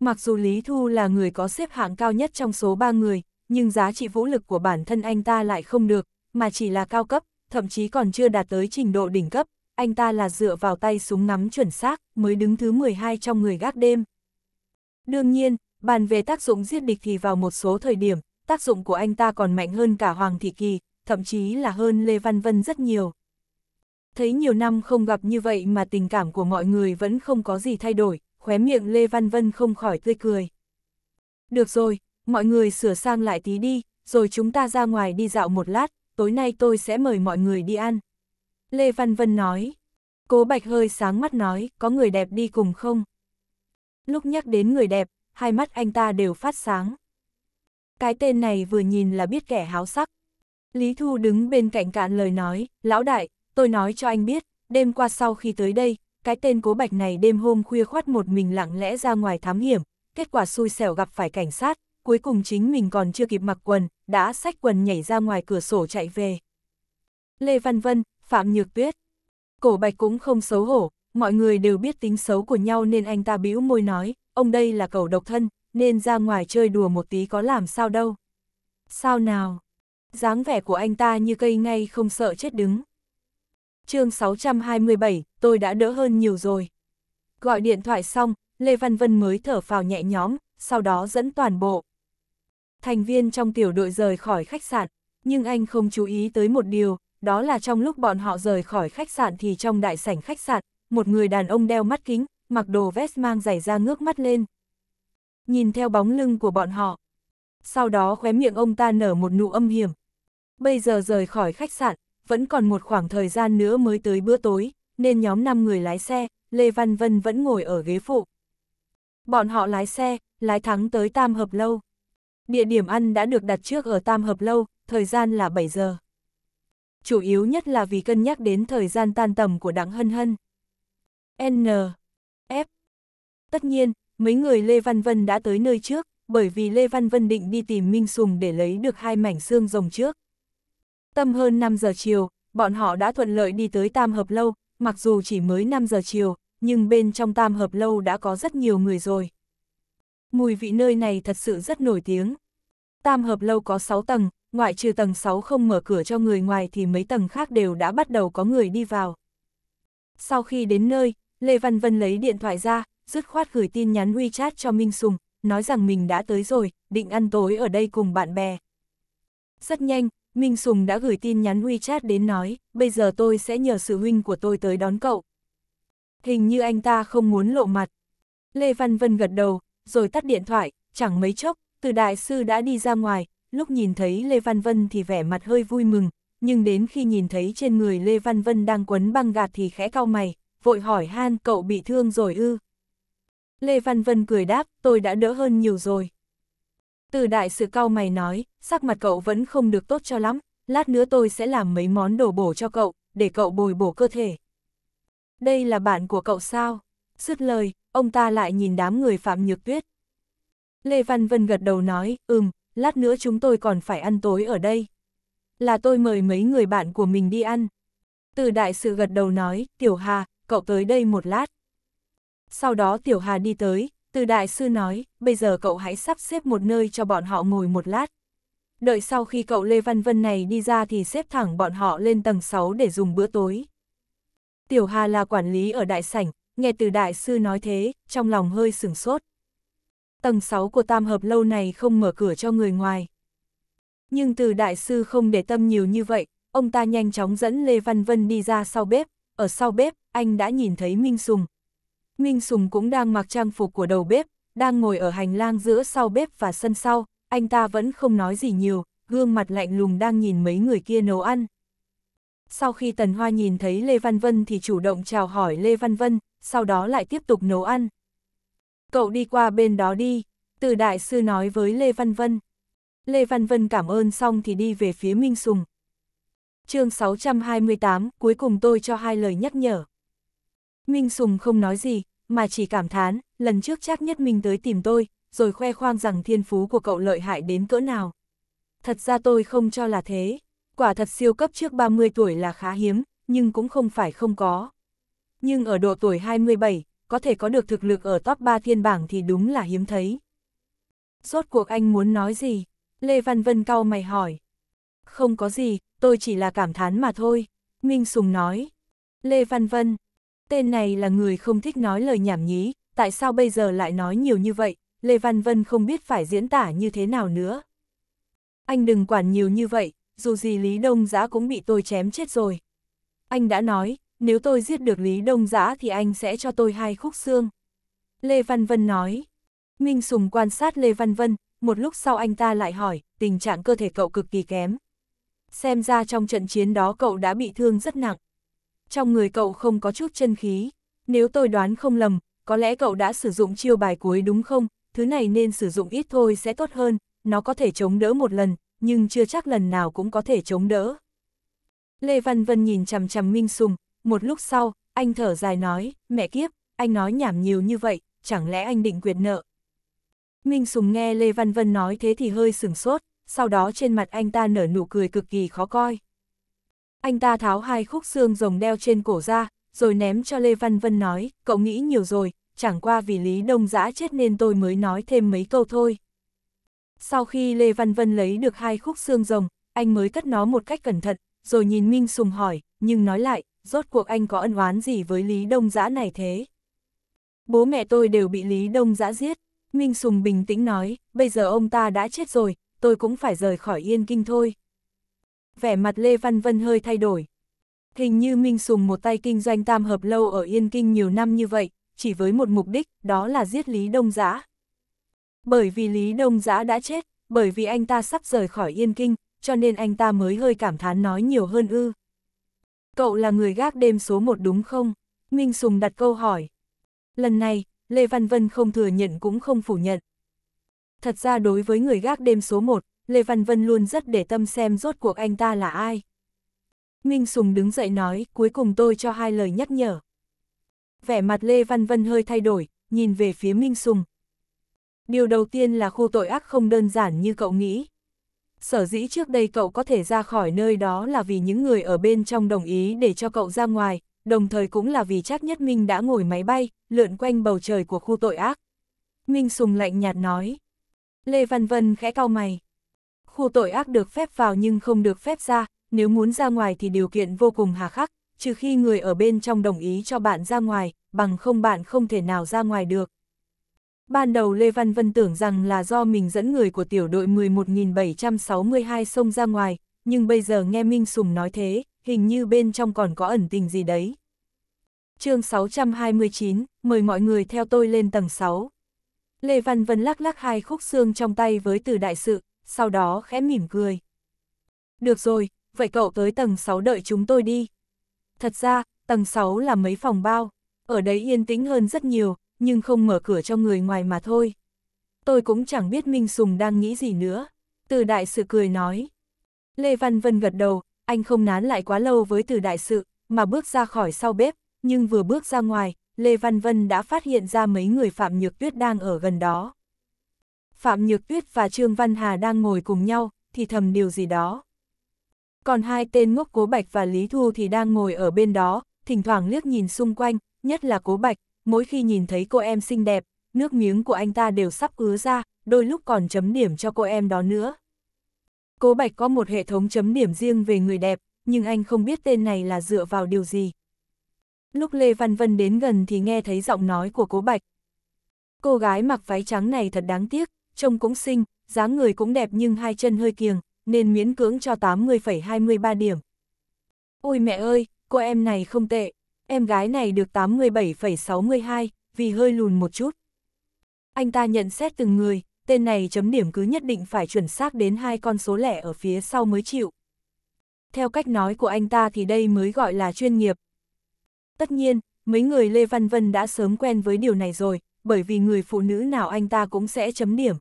Mặc dù Lý Thu là người có xếp hạng cao nhất trong số ba người, nhưng giá trị vũ lực của bản thân anh ta lại không được, mà chỉ là cao cấp, thậm chí còn chưa đạt tới trình độ đỉnh cấp, anh ta là dựa vào tay súng ngắm chuẩn xác mới đứng thứ 12 trong người gác đêm. Đương nhiên, bàn về tác dụng giết địch thì vào một số thời điểm, tác dụng của anh ta còn mạnh hơn cả Hoàng Thị Kỳ, thậm chí là hơn Lê Văn Vân rất nhiều. Thấy nhiều năm không gặp như vậy mà tình cảm của mọi người vẫn không có gì thay đổi, khóe miệng Lê Văn Vân không khỏi tươi cười. Được rồi, mọi người sửa sang lại tí đi, rồi chúng ta ra ngoài đi dạo một lát, tối nay tôi sẽ mời mọi người đi ăn. Lê Văn Vân nói. Cố Bạch hơi sáng mắt nói, có người đẹp đi cùng không? Lúc nhắc đến người đẹp, hai mắt anh ta đều phát sáng cái tên này vừa nhìn là biết kẻ háo sắc. Lý Thu đứng bên cạnh cạn lời nói, lão đại, tôi nói cho anh biết, đêm qua sau khi tới đây, cái tên cố bạch này đêm hôm khuya khoát một mình lặng lẽ ra ngoài thám hiểm, kết quả xui xẻo gặp phải cảnh sát, cuối cùng chính mình còn chưa kịp mặc quần, đã xách quần nhảy ra ngoài cửa sổ chạy về. Lê Văn Vân, Phạm Nhược Tuyết Cổ bạch cũng không xấu hổ, mọi người đều biết tính xấu của nhau nên anh ta bĩu môi nói, ông đây là cầu độc thân, nên ra ngoài chơi đùa một tí có làm sao đâu. Sao nào? dáng vẻ của anh ta như cây ngay không sợ chết đứng. chương 627, tôi đã đỡ hơn nhiều rồi. Gọi điện thoại xong, Lê Văn Vân mới thở phào nhẹ nhõm, sau đó dẫn toàn bộ. Thành viên trong tiểu đội rời khỏi khách sạn, nhưng anh không chú ý tới một điều, đó là trong lúc bọn họ rời khỏi khách sạn thì trong đại sảnh khách sạn, một người đàn ông đeo mắt kính, mặc đồ vest mang giày ra ngước mắt lên, nhìn theo bóng lưng của bọn họ. Sau đó khóe miệng ông ta nở một nụ âm hiểm. Bây giờ rời khỏi khách sạn, vẫn còn một khoảng thời gian nữa mới tới bữa tối, nên nhóm 5 người lái xe, Lê Văn Vân vẫn ngồi ở ghế phụ. Bọn họ lái xe, lái thắng tới Tam Hợp Lâu. Địa điểm ăn đã được đặt trước ở Tam Hợp Lâu, thời gian là 7 giờ. Chủ yếu nhất là vì cân nhắc đến thời gian tan tầm của Đặng Hân Hân. N. F. Tất nhiên, mấy người Lê Văn Vân đã tới nơi trước, bởi vì Lê Văn Vân định đi tìm Minh Sùng để lấy được hai mảnh xương rồng trước. Tâm hơn 5 giờ chiều, bọn họ đã thuận lợi đi tới Tam Hợp Lâu, mặc dù chỉ mới 5 giờ chiều, nhưng bên trong Tam Hợp Lâu đã có rất nhiều người rồi. Mùi vị nơi này thật sự rất nổi tiếng. Tam Hợp Lâu có 6 tầng, ngoại trừ tầng 6 không mở cửa cho người ngoài thì mấy tầng khác đều đã bắt đầu có người đi vào. Sau khi đến nơi, Lê Văn Vân lấy điện thoại ra, dứt khoát gửi tin nhắn WeChat cho Minh Sùng, nói rằng mình đã tới rồi, định ăn tối ở đây cùng bạn bè. Rất nhanh, Minh Sùng đã gửi tin nhắn WeChat đến nói, bây giờ tôi sẽ nhờ sự huynh của tôi tới đón cậu. Hình như anh ta không muốn lộ mặt. Lê Văn Vân gật đầu, rồi tắt điện thoại, chẳng mấy chốc, từ đại sư đã đi ra ngoài, lúc nhìn thấy Lê Văn Vân thì vẻ mặt hơi vui mừng, nhưng đến khi nhìn thấy trên người Lê Văn Vân đang quấn băng gạt thì khẽ cau mày, vội hỏi han cậu bị thương rồi ư. Lê Văn Vân cười đáp, tôi đã đỡ hơn nhiều rồi. Từ đại sự cao mày nói, sắc mặt cậu vẫn không được tốt cho lắm, lát nữa tôi sẽ làm mấy món đồ bổ cho cậu, để cậu bồi bổ cơ thể. Đây là bạn của cậu sao? Sứt lời, ông ta lại nhìn đám người Phạm Nhược Tuyết. Lê Văn Vân gật đầu nói, ừm, lát nữa chúng tôi còn phải ăn tối ở đây. Là tôi mời mấy người bạn của mình đi ăn. Từ đại sự gật đầu nói, Tiểu Hà, cậu tới đây một lát. Sau đó Tiểu Hà đi tới, từ đại sư nói, bây giờ cậu hãy sắp xếp một nơi cho bọn họ ngồi một lát. Đợi sau khi cậu Lê Văn Vân này đi ra thì xếp thẳng bọn họ lên tầng 6 để dùng bữa tối. Tiểu Hà là quản lý ở đại sảnh, nghe từ đại sư nói thế, trong lòng hơi sửng sốt. Tầng 6 của tam hợp lâu này không mở cửa cho người ngoài. Nhưng từ đại sư không để tâm nhiều như vậy, ông ta nhanh chóng dẫn Lê Văn Vân đi ra sau bếp, ở sau bếp, anh đã nhìn thấy Minh Sùng, Minh Sùng cũng đang mặc trang phục của đầu bếp, đang ngồi ở hành lang giữa sau bếp và sân sau, anh ta vẫn không nói gì nhiều, gương mặt lạnh lùng đang nhìn mấy người kia nấu ăn. Sau khi Tần Hoa nhìn thấy Lê Văn Vân thì chủ động chào hỏi Lê Văn Vân, sau đó lại tiếp tục nấu ăn. Cậu đi qua bên đó đi, từ đại sư nói với Lê Văn Vân. Lê Văn Vân cảm ơn xong thì đi về phía Minh Sùng. chương 628, cuối cùng tôi cho hai lời nhắc nhở. Minh Sùng không nói gì, mà chỉ cảm thán, lần trước chắc nhất mình tới tìm tôi, rồi khoe khoang rằng thiên phú của cậu lợi hại đến cỡ nào. Thật ra tôi không cho là thế, quả thật siêu cấp trước 30 tuổi là khá hiếm, nhưng cũng không phải không có. Nhưng ở độ tuổi 27, có thể có được thực lực ở top 3 thiên bảng thì đúng là hiếm thấy. Rốt cuộc anh muốn nói gì? Lê Văn Vân cau mày hỏi. Không có gì, tôi chỉ là cảm thán mà thôi, Minh Sùng nói. Lê Văn Vân, tên này là người không thích nói lời nhảm nhí, tại sao bây giờ lại nói nhiều như vậy, Lê Văn Vân không biết phải diễn tả như thế nào nữa. Anh đừng quản nhiều như vậy, dù gì Lý Đông Giã cũng bị tôi chém chết rồi. Anh đã nói, nếu tôi giết được Lý Đông Giã thì anh sẽ cho tôi hai khúc xương. Lê Văn Vân nói. Minh Sùng quan sát Lê Văn Vân, một lúc sau anh ta lại hỏi, tình trạng cơ thể cậu cực kỳ kém. Xem ra trong trận chiến đó cậu đã bị thương rất nặng trong người cậu không có chút chân khí. Nếu tôi đoán không lầm, có lẽ cậu đã sử dụng chiêu bài cuối đúng không? Thứ này nên sử dụng ít thôi sẽ tốt hơn, nó có thể chống đỡ một lần, nhưng chưa chắc lần nào cũng có thể chống đỡ. Lê Văn Vân nhìn chằm chằm Minh Sùng, một lúc sau, anh thở dài nói, mẹ kiếp, anh nói nhảm nhiều như vậy, chẳng lẽ anh định quyệt nợ? Minh Sùng nghe Lê Văn Vân nói thế thì hơi sửng sốt, sau đó trên mặt anh ta nở nụ cười cực kỳ khó coi. Anh ta tháo hai khúc xương rồng đeo trên cổ ra, rồi ném cho Lê Văn Vân nói, cậu nghĩ nhiều rồi, chẳng qua vì Lý Đông Giã chết nên tôi mới nói thêm mấy câu thôi. Sau khi Lê Văn Vân lấy được hai khúc xương rồng, anh mới cất nó một cách cẩn thận, rồi nhìn Minh Sùng hỏi, nhưng nói lại, rốt cuộc anh có ân oán gì với Lý Đông Giã này thế? Bố mẹ tôi đều bị Lý Đông Giã giết, Minh Sùng bình tĩnh nói, bây giờ ông ta đã chết rồi, tôi cũng phải rời khỏi Yên Kinh thôi vẻ mặt Lê Văn Vân hơi thay đổi. Hình như Minh Sùng một tay kinh doanh tam hợp lâu ở Yên Kinh nhiều năm như vậy, chỉ với một mục đích, đó là giết Lý Đông Giã. Bởi vì Lý Đông Giã đã chết, bởi vì anh ta sắp rời khỏi Yên Kinh, cho nên anh ta mới hơi cảm thán nói nhiều hơn ư. Cậu là người gác đêm số một đúng không? Minh Sùng đặt câu hỏi. Lần này, Lê Văn Vân không thừa nhận cũng không phủ nhận. Thật ra đối với người gác đêm số một Lê Văn Vân luôn rất để tâm xem rốt cuộc anh ta là ai. Minh Sùng đứng dậy nói, cuối cùng tôi cho hai lời nhắc nhở. Vẻ mặt Lê Văn Vân hơi thay đổi, nhìn về phía Minh Sùng. Điều đầu tiên là khu tội ác không đơn giản như cậu nghĩ. Sở dĩ trước đây cậu có thể ra khỏi nơi đó là vì những người ở bên trong đồng ý để cho cậu ra ngoài, đồng thời cũng là vì chắc nhất Minh đã ngồi máy bay, lượn quanh bầu trời của khu tội ác. Minh Sùng lạnh nhạt nói. Lê Văn Vân khẽ cau mày khu tội ác được phép vào nhưng không được phép ra, nếu muốn ra ngoài thì điều kiện vô cùng hà khắc, trừ khi người ở bên trong đồng ý cho bạn ra ngoài, bằng không bạn không thể nào ra ngoài được. Ban đầu Lê Văn Vân tưởng rằng là do mình dẫn người của tiểu đội 11.762 xông ra ngoài, nhưng bây giờ nghe Minh Sùng nói thế, hình như bên trong còn có ẩn tình gì đấy. chương 629, mời mọi người theo tôi lên tầng 6. Lê Văn Vân lắc lắc hai khúc xương trong tay với từ đại sự, sau đó khẽ mỉm cười. Được rồi, vậy cậu tới tầng 6 đợi chúng tôi đi. Thật ra, tầng 6 là mấy phòng bao, ở đấy yên tĩnh hơn rất nhiều, nhưng không mở cửa cho người ngoài mà thôi. Tôi cũng chẳng biết Minh Sùng đang nghĩ gì nữa. Từ đại sự cười nói. Lê Văn Vân gật đầu, anh không nán lại quá lâu với từ đại sự, mà bước ra khỏi sau bếp, nhưng vừa bước ra ngoài, Lê Văn Vân đã phát hiện ra mấy người Phạm Nhược Tuyết đang ở gần đó. Phạm Nhược Tuyết và Trương Văn Hà đang ngồi cùng nhau, thì thầm điều gì đó. Còn hai tên ngốc Cố Bạch và Lý Thu thì đang ngồi ở bên đó, thỉnh thoảng liếc nhìn xung quanh, nhất là Cố Bạch, mỗi khi nhìn thấy cô em xinh đẹp, nước miếng của anh ta đều sắp ứa ra, đôi lúc còn chấm điểm cho cô em đó nữa. Cố Bạch có một hệ thống chấm điểm riêng về người đẹp, nhưng anh không biết tên này là dựa vào điều gì. Lúc Lê Văn Vân đến gần thì nghe thấy giọng nói của Cố Bạch. Cô gái mặc váy trắng này thật đáng tiếc, trông cũng xinh, dáng người cũng đẹp nhưng hai chân hơi kiềng, nên miễn cưỡng cho 80,23 điểm. Ôi mẹ ơi, cô em này không tệ, em gái này được 87,62, vì hơi lùn một chút. Anh ta nhận xét từng người, tên này chấm điểm cứ nhất định phải chuẩn xác đến hai con số lẻ ở phía sau mới chịu. Theo cách nói của anh ta thì đây mới gọi là chuyên nghiệp. Tất nhiên, mấy người Lê Văn Vân đã sớm quen với điều này rồi, bởi vì người phụ nữ nào anh ta cũng sẽ chấm điểm.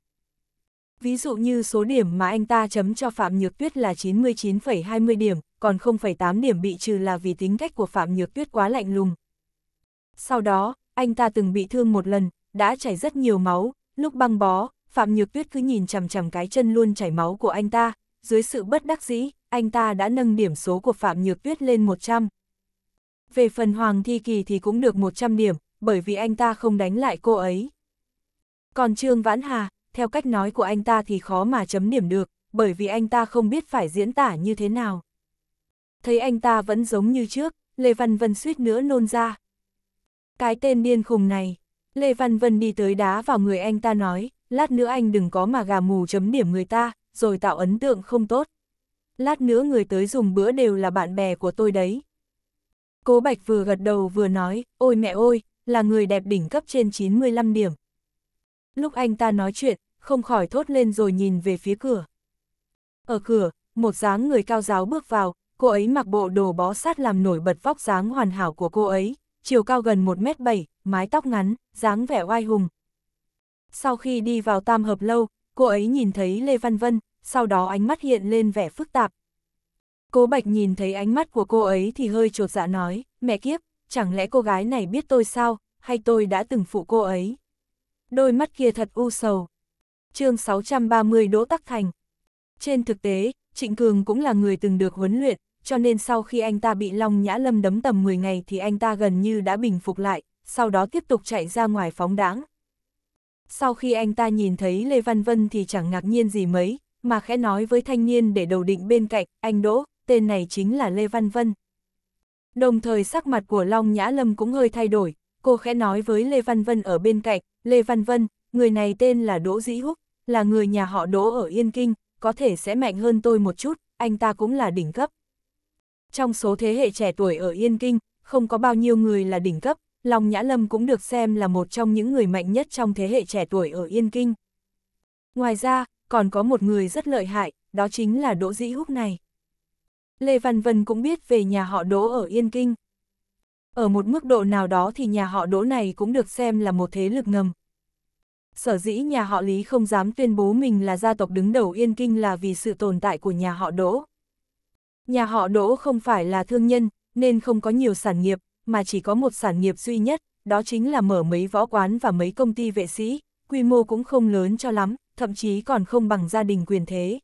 Ví dụ như số điểm mà anh ta chấm cho Phạm Nhược Tuyết là 99,20 điểm, còn 0,8 điểm bị trừ là vì tính cách của Phạm Nhược Tuyết quá lạnh lùng. Sau đó, anh ta từng bị thương một lần, đã chảy rất nhiều máu, lúc băng bó, Phạm Nhược Tuyết cứ nhìn chằm chằm cái chân luôn chảy máu của anh ta, dưới sự bất đắc dĩ, anh ta đã nâng điểm số của Phạm Nhược Tuyết lên 100. Về phần Hoàng Thi Kỳ thì cũng được 100 điểm, bởi vì anh ta không đánh lại cô ấy. Còn Trương Vãn Hà, theo cách nói của anh ta thì khó mà chấm điểm được, bởi vì anh ta không biết phải diễn tả như thế nào. Thấy anh ta vẫn giống như trước, Lê Văn Vân suýt nữa nôn ra. Cái tên điên khùng này, Lê Văn Vân đi tới đá vào người anh ta nói, lát nữa anh đừng có mà gà mù chấm điểm người ta, rồi tạo ấn tượng không tốt. Lát nữa người tới dùng bữa đều là bạn bè của tôi đấy. Cố Bạch vừa gật đầu vừa nói, ôi mẹ ơi, là người đẹp đỉnh cấp trên 95 điểm. Lúc anh ta nói chuyện, không khỏi thốt lên rồi nhìn về phía cửa. Ở cửa, một dáng người cao giáo bước vào, cô ấy mặc bộ đồ bó sát làm nổi bật vóc dáng hoàn hảo của cô ấy, chiều cao gần 1m7, mái tóc ngắn, dáng vẻ oai hùng. Sau khi đi vào tam hợp lâu, cô ấy nhìn thấy Lê Văn Vân, sau đó ánh mắt hiện lên vẻ phức tạp. Cố Bạch nhìn thấy ánh mắt của cô ấy thì hơi trột dạ nói, mẹ kiếp, chẳng lẽ cô gái này biết tôi sao, hay tôi đã từng phụ cô ấy. Đôi mắt kia thật u sầu chương 630 Đỗ Tắc Thành. Trên thực tế, Trịnh Cường cũng là người từng được huấn luyện, cho nên sau khi anh ta bị Long Nhã Lâm đấm tầm 10 ngày thì anh ta gần như đã bình phục lại, sau đó tiếp tục chạy ra ngoài phóng đáng. Sau khi anh ta nhìn thấy Lê Văn Vân thì chẳng ngạc nhiên gì mấy, mà khẽ nói với thanh niên để đầu định bên cạnh, anh Đỗ, tên này chính là Lê Văn Vân. Đồng thời sắc mặt của Long Nhã Lâm cũng hơi thay đổi, cô khẽ nói với Lê Văn Vân ở bên cạnh, Lê Văn Vân, người này tên là Đỗ Dĩ Húc, là người nhà họ đỗ ở Yên Kinh, có thể sẽ mạnh hơn tôi một chút, anh ta cũng là đỉnh cấp. Trong số thế hệ trẻ tuổi ở Yên Kinh, không có bao nhiêu người là đỉnh cấp, Long Nhã Lâm cũng được xem là một trong những người mạnh nhất trong thế hệ trẻ tuổi ở Yên Kinh. Ngoài ra, còn có một người rất lợi hại, đó chính là Đỗ Dĩ Húc này. Lê Văn Vân cũng biết về nhà họ Đỗ ở Yên Kinh. Ở một mức độ nào đó thì nhà họ Đỗ này cũng được xem là một thế lực ngầm. Sở dĩ nhà họ Lý không dám tuyên bố mình là gia tộc đứng đầu Yên Kinh là vì sự tồn tại của nhà họ Đỗ. Nhà họ Đỗ không phải là thương nhân, nên không có nhiều sản nghiệp, mà chỉ có một sản nghiệp duy nhất, đó chính là mở mấy võ quán và mấy công ty vệ sĩ, quy mô cũng không lớn cho lắm, thậm chí còn không bằng gia đình quyền thế.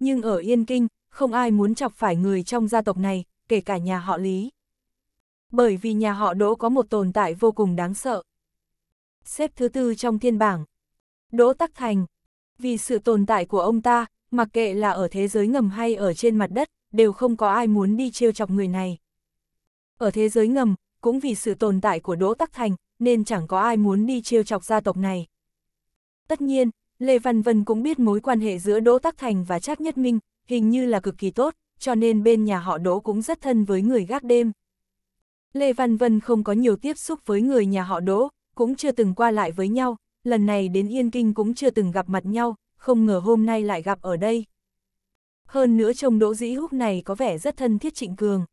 Nhưng ở Yên Kinh, không ai muốn chọc phải người trong gia tộc này, kể cả nhà họ Lý. Bởi vì nhà họ Đỗ có một tồn tại vô cùng đáng sợ, xếp thứ tư trong thiên bảng. Đỗ Tắc Thành Vì sự tồn tại của ông ta, mặc kệ là ở thế giới ngầm hay ở trên mặt đất, đều không có ai muốn đi trêu chọc người này. Ở thế giới ngầm, cũng vì sự tồn tại của Đỗ Tắc Thành, nên chẳng có ai muốn đi trêu chọc gia tộc này. Tất nhiên, Lê Văn Vân cũng biết mối quan hệ giữa Đỗ Tắc Thành và Trác Nhất Minh, hình như là cực kỳ tốt, cho nên bên nhà họ Đỗ cũng rất thân với người gác đêm. Lê Văn Vân không có nhiều tiếp xúc với người nhà họ Đỗ, cũng chưa từng qua lại với nhau, lần này đến Yên Kinh cũng chưa từng gặp mặt nhau, không ngờ hôm nay lại gặp ở đây. Hơn nữa trông Đỗ Dĩ Húc này có vẻ rất thân thiết Trịnh Cường.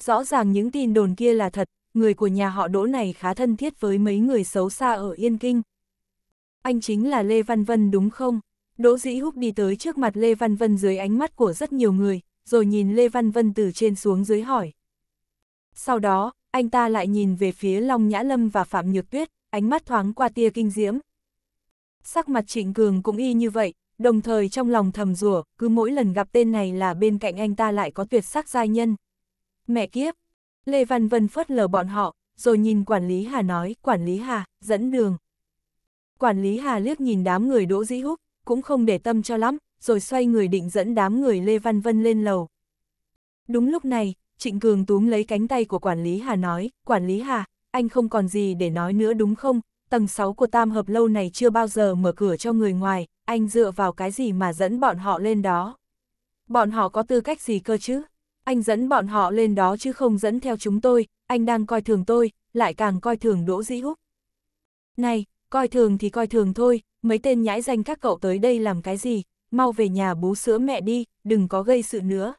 Rõ ràng những tin đồn kia là thật, người của nhà họ Đỗ này khá thân thiết với mấy người xấu xa ở Yên Kinh. Anh chính là Lê Văn Vân đúng không? Đỗ Dĩ Húc đi tới trước mặt Lê Văn Vân dưới ánh mắt của rất nhiều người, rồi nhìn Lê Văn Vân từ trên xuống dưới hỏi. Sau đó, anh ta lại nhìn về phía Long Nhã Lâm và Phạm Nhược Tuyết, ánh mắt thoáng qua tia kinh diễm. Sắc mặt Trịnh Cường cũng y như vậy, đồng thời trong lòng thầm rủa, cứ mỗi lần gặp tên này là bên cạnh anh ta lại có tuyệt sắc giai nhân. Mẹ kiếp! Lê Văn Vân phớt lờ bọn họ, rồi nhìn quản lý Hà nói, quản lý Hà, dẫn đường. Quản lý Hà liếc nhìn đám người Đỗ Dĩ Húc, cũng không để tâm cho lắm, rồi xoay người định dẫn đám người Lê Văn Vân lên lầu. Đúng lúc này, Trịnh Cường túm lấy cánh tay của quản lý Hà nói, quản lý Hà, anh không còn gì để nói nữa đúng không? Tầng 6 của tam hợp lâu này chưa bao giờ mở cửa cho người ngoài, anh dựa vào cái gì mà dẫn bọn họ lên đó? Bọn họ có tư cách gì cơ chứ? Anh dẫn bọn họ lên đó chứ không dẫn theo chúng tôi, anh đang coi thường tôi, lại càng coi thường Đỗ Dĩ Húc. Này, coi thường thì coi thường thôi, mấy tên nhãi danh các cậu tới đây làm cái gì, mau về nhà bú sữa mẹ đi, đừng có gây sự nữa.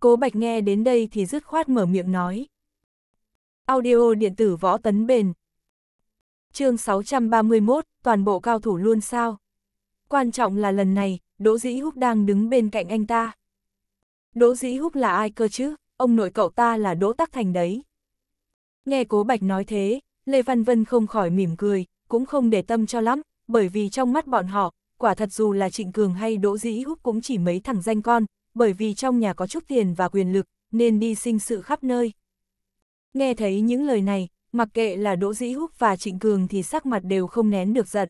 Cố Bạch nghe đến đây thì dứt khoát mở miệng nói. Audio điện tử võ tấn bền. chương 631, toàn bộ cao thủ luôn sao. Quan trọng là lần này, Đỗ Dĩ Húc đang đứng bên cạnh anh ta. Đỗ Dĩ Húc là ai cơ chứ, ông nội cậu ta là Đỗ Tắc Thành đấy. Nghe Cố Bạch nói thế, Lê Văn Vân không khỏi mỉm cười, cũng không để tâm cho lắm, bởi vì trong mắt bọn họ, quả thật dù là Trịnh Cường hay Đỗ Dĩ Húc cũng chỉ mấy thằng danh con, bởi vì trong nhà có chút tiền và quyền lực, nên đi sinh sự khắp nơi. Nghe thấy những lời này, mặc kệ là Đỗ Dĩ Húc và Trịnh Cường thì sắc mặt đều không nén được giận.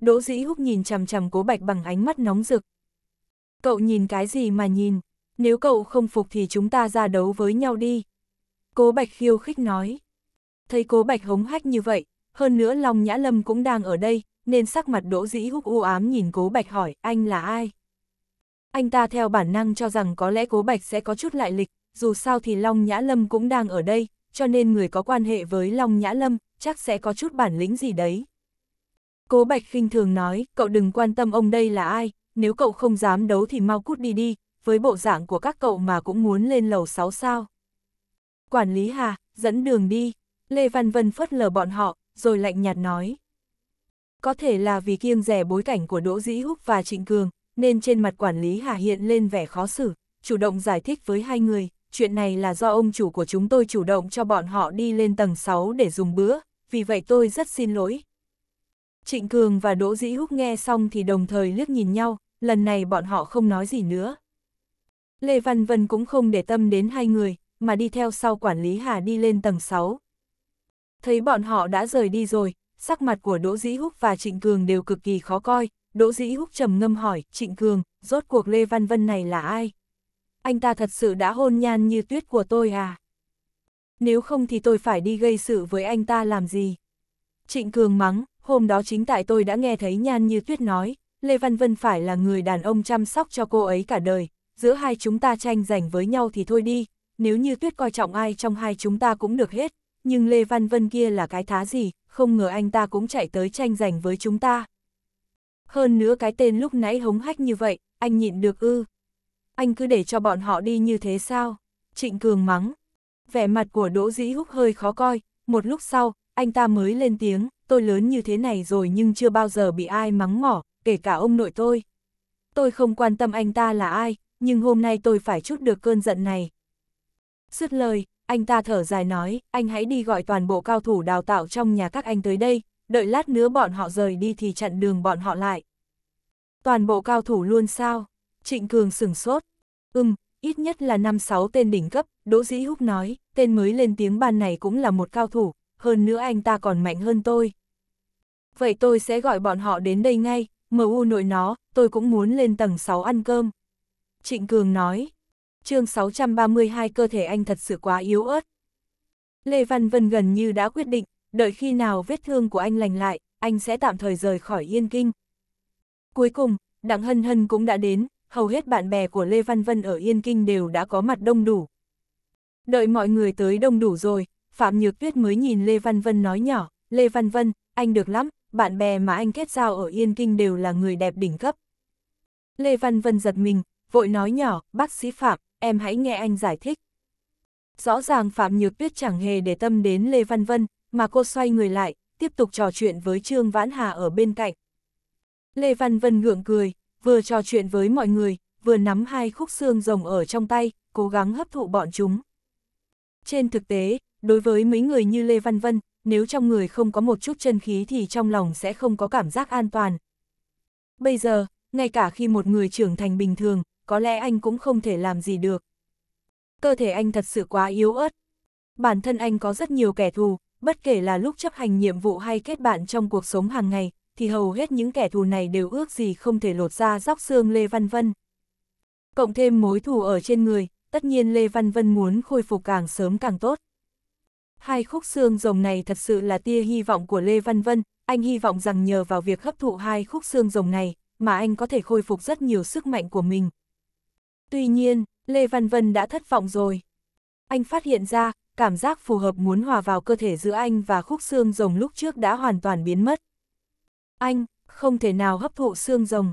Đỗ Dĩ Húc nhìn chằm chằm Cố Bạch bằng ánh mắt nóng rực. Cậu nhìn cái gì mà nhìn, nếu cậu không phục thì chúng ta ra đấu với nhau đi. Cố Bạch khiêu khích nói. Thấy Cố Bạch hống hách như vậy, hơn nữa Long Nhã Lâm cũng đang ở đây, nên sắc mặt Đỗ Dĩ Húc u ám nhìn Cố Bạch hỏi anh là ai anh ta theo bản năng cho rằng có lẽ Cố Bạch sẽ có chút lại lịch, dù sao thì Long Nhã Lâm cũng đang ở đây, cho nên người có quan hệ với Long Nhã Lâm chắc sẽ có chút bản lĩnh gì đấy. Cố Bạch khinh thường nói, cậu đừng quan tâm ông đây là ai, nếu cậu không dám đấu thì mau cút đi đi, với bộ dạng của các cậu mà cũng muốn lên lầu 6 sao. Quản lý Hà, dẫn đường đi, Lê Văn Vân phớt lờ bọn họ, rồi lạnh nhạt nói. Có thể là vì kiêng rẻ bối cảnh của Đỗ Dĩ Húc và Trịnh Cường, nên trên mặt quản lý Hà hiện lên vẻ khó xử, chủ động giải thích với hai người, chuyện này là do ông chủ của chúng tôi chủ động cho bọn họ đi lên tầng 6 để dùng bữa, vì vậy tôi rất xin lỗi. Trịnh Cường và Đỗ Dĩ Húc nghe xong thì đồng thời liếc nhìn nhau, lần này bọn họ không nói gì nữa. Lê Văn Vân cũng không để tâm đến hai người, mà đi theo sau quản lý Hà đi lên tầng 6. Thấy bọn họ đã rời đi rồi, sắc mặt của Đỗ Dĩ Húc và Trịnh Cường đều cực kỳ khó coi, Đỗ Dĩ Húc trầm ngâm hỏi, Trịnh Cường, rốt cuộc Lê Văn Vân này là ai? Anh ta thật sự đã hôn nhan như tuyết của tôi à? Nếu không thì tôi phải đi gây sự với anh ta làm gì? Trịnh Cường mắng, hôm đó chính tại tôi đã nghe thấy nhan như tuyết nói, Lê Văn Vân phải là người đàn ông chăm sóc cho cô ấy cả đời, giữa hai chúng ta tranh giành với nhau thì thôi đi, nếu như tuyết coi trọng ai trong hai chúng ta cũng được hết, nhưng Lê Văn Vân kia là cái thá gì, không ngờ anh ta cũng chạy tới tranh giành với chúng ta, hơn nữa cái tên lúc nãy hống hách như vậy, anh nhịn được ư. Anh cứ để cho bọn họ đi như thế sao? Trịnh Cường mắng. Vẻ mặt của Đỗ Dĩ Húc hơi khó coi, một lúc sau, anh ta mới lên tiếng, tôi lớn như thế này rồi nhưng chưa bao giờ bị ai mắng mỏ, kể cả ông nội tôi. Tôi không quan tâm anh ta là ai, nhưng hôm nay tôi phải chút được cơn giận này. Dứt lời, anh ta thở dài nói, anh hãy đi gọi toàn bộ cao thủ đào tạo trong nhà các anh tới đây, đợi lát nữa bọn họ rời đi thì chặn đường bọn họ lại. Toàn bộ cao thủ luôn sao? Trịnh Cường sửng sốt. Ừm, ít nhất là 5-6 tên đỉnh cấp, Đỗ Dĩ Húc nói, tên mới lên tiếng ban này cũng là một cao thủ, hơn nữa anh ta còn mạnh hơn tôi. Vậy tôi sẽ gọi bọn họ đến đây ngay, MU nội nó, tôi cũng muốn lên tầng 6 ăn cơm. Trịnh Cường nói, chương 632 cơ thể anh thật sự quá yếu ớt. Lê Văn Vân gần như đã quyết định, đợi khi nào vết thương của anh lành lại, anh sẽ tạm thời rời khỏi Yên Kinh. Cuối cùng, Đặng Hân Hân cũng đã đến, hầu hết bạn bè của Lê Văn Vân ở Yên Kinh đều đã có mặt đông đủ. Đợi mọi người tới đông đủ rồi, Phạm Nhược Tuyết mới nhìn Lê Văn Vân nói nhỏ, Lê Văn Vân, anh được lắm, bạn bè mà anh kết giao ở Yên Kinh đều là người đẹp đỉnh cấp. Lê Văn Vân giật mình, vội nói nhỏ, bác sĩ Phạm, em hãy nghe anh giải thích. Rõ ràng Phạm Nhược Tuyết chẳng hề để tâm đến Lê Văn Vân, mà cô xoay người lại, tiếp tục trò chuyện với Trương Vãn Hà ở bên cạnh. Lê Văn Vân ngượng cười, vừa trò chuyện với mọi người, vừa nắm hai khúc xương rồng ở trong tay, cố gắng hấp thụ bọn chúng. Trên thực tế, đối với mấy người như Lê Văn Vân, nếu trong người không có một chút chân khí thì trong lòng sẽ không có cảm giác an toàn. Bây giờ, ngay cả khi một người trưởng thành bình thường, có lẽ anh cũng không thể làm gì được. Cơ thể anh thật sự quá yếu ớt. Bản thân anh có rất nhiều kẻ thù, bất kể là lúc chấp hành nhiệm vụ hay kết bạn trong cuộc sống hàng ngày, thì hầu hết những kẻ thù này đều ước gì không thể lột ra róc xương Lê Văn Vân. Cộng thêm mối thù ở trên người, tất nhiên Lê Văn Vân muốn khôi phục càng sớm càng tốt. Hai khúc xương rồng này thật sự là tia hy vọng của Lê Văn Vân, anh hy vọng rằng nhờ vào việc hấp thụ hai khúc xương rồng này, mà anh có thể khôi phục rất nhiều sức mạnh của mình. Tuy nhiên, Lê Văn Vân đã thất vọng rồi. Anh phát hiện ra, cảm giác phù hợp muốn hòa vào cơ thể giữa anh và khúc xương rồng lúc trước đã hoàn toàn biến mất. Anh, không thể nào hấp thụ xương rồng.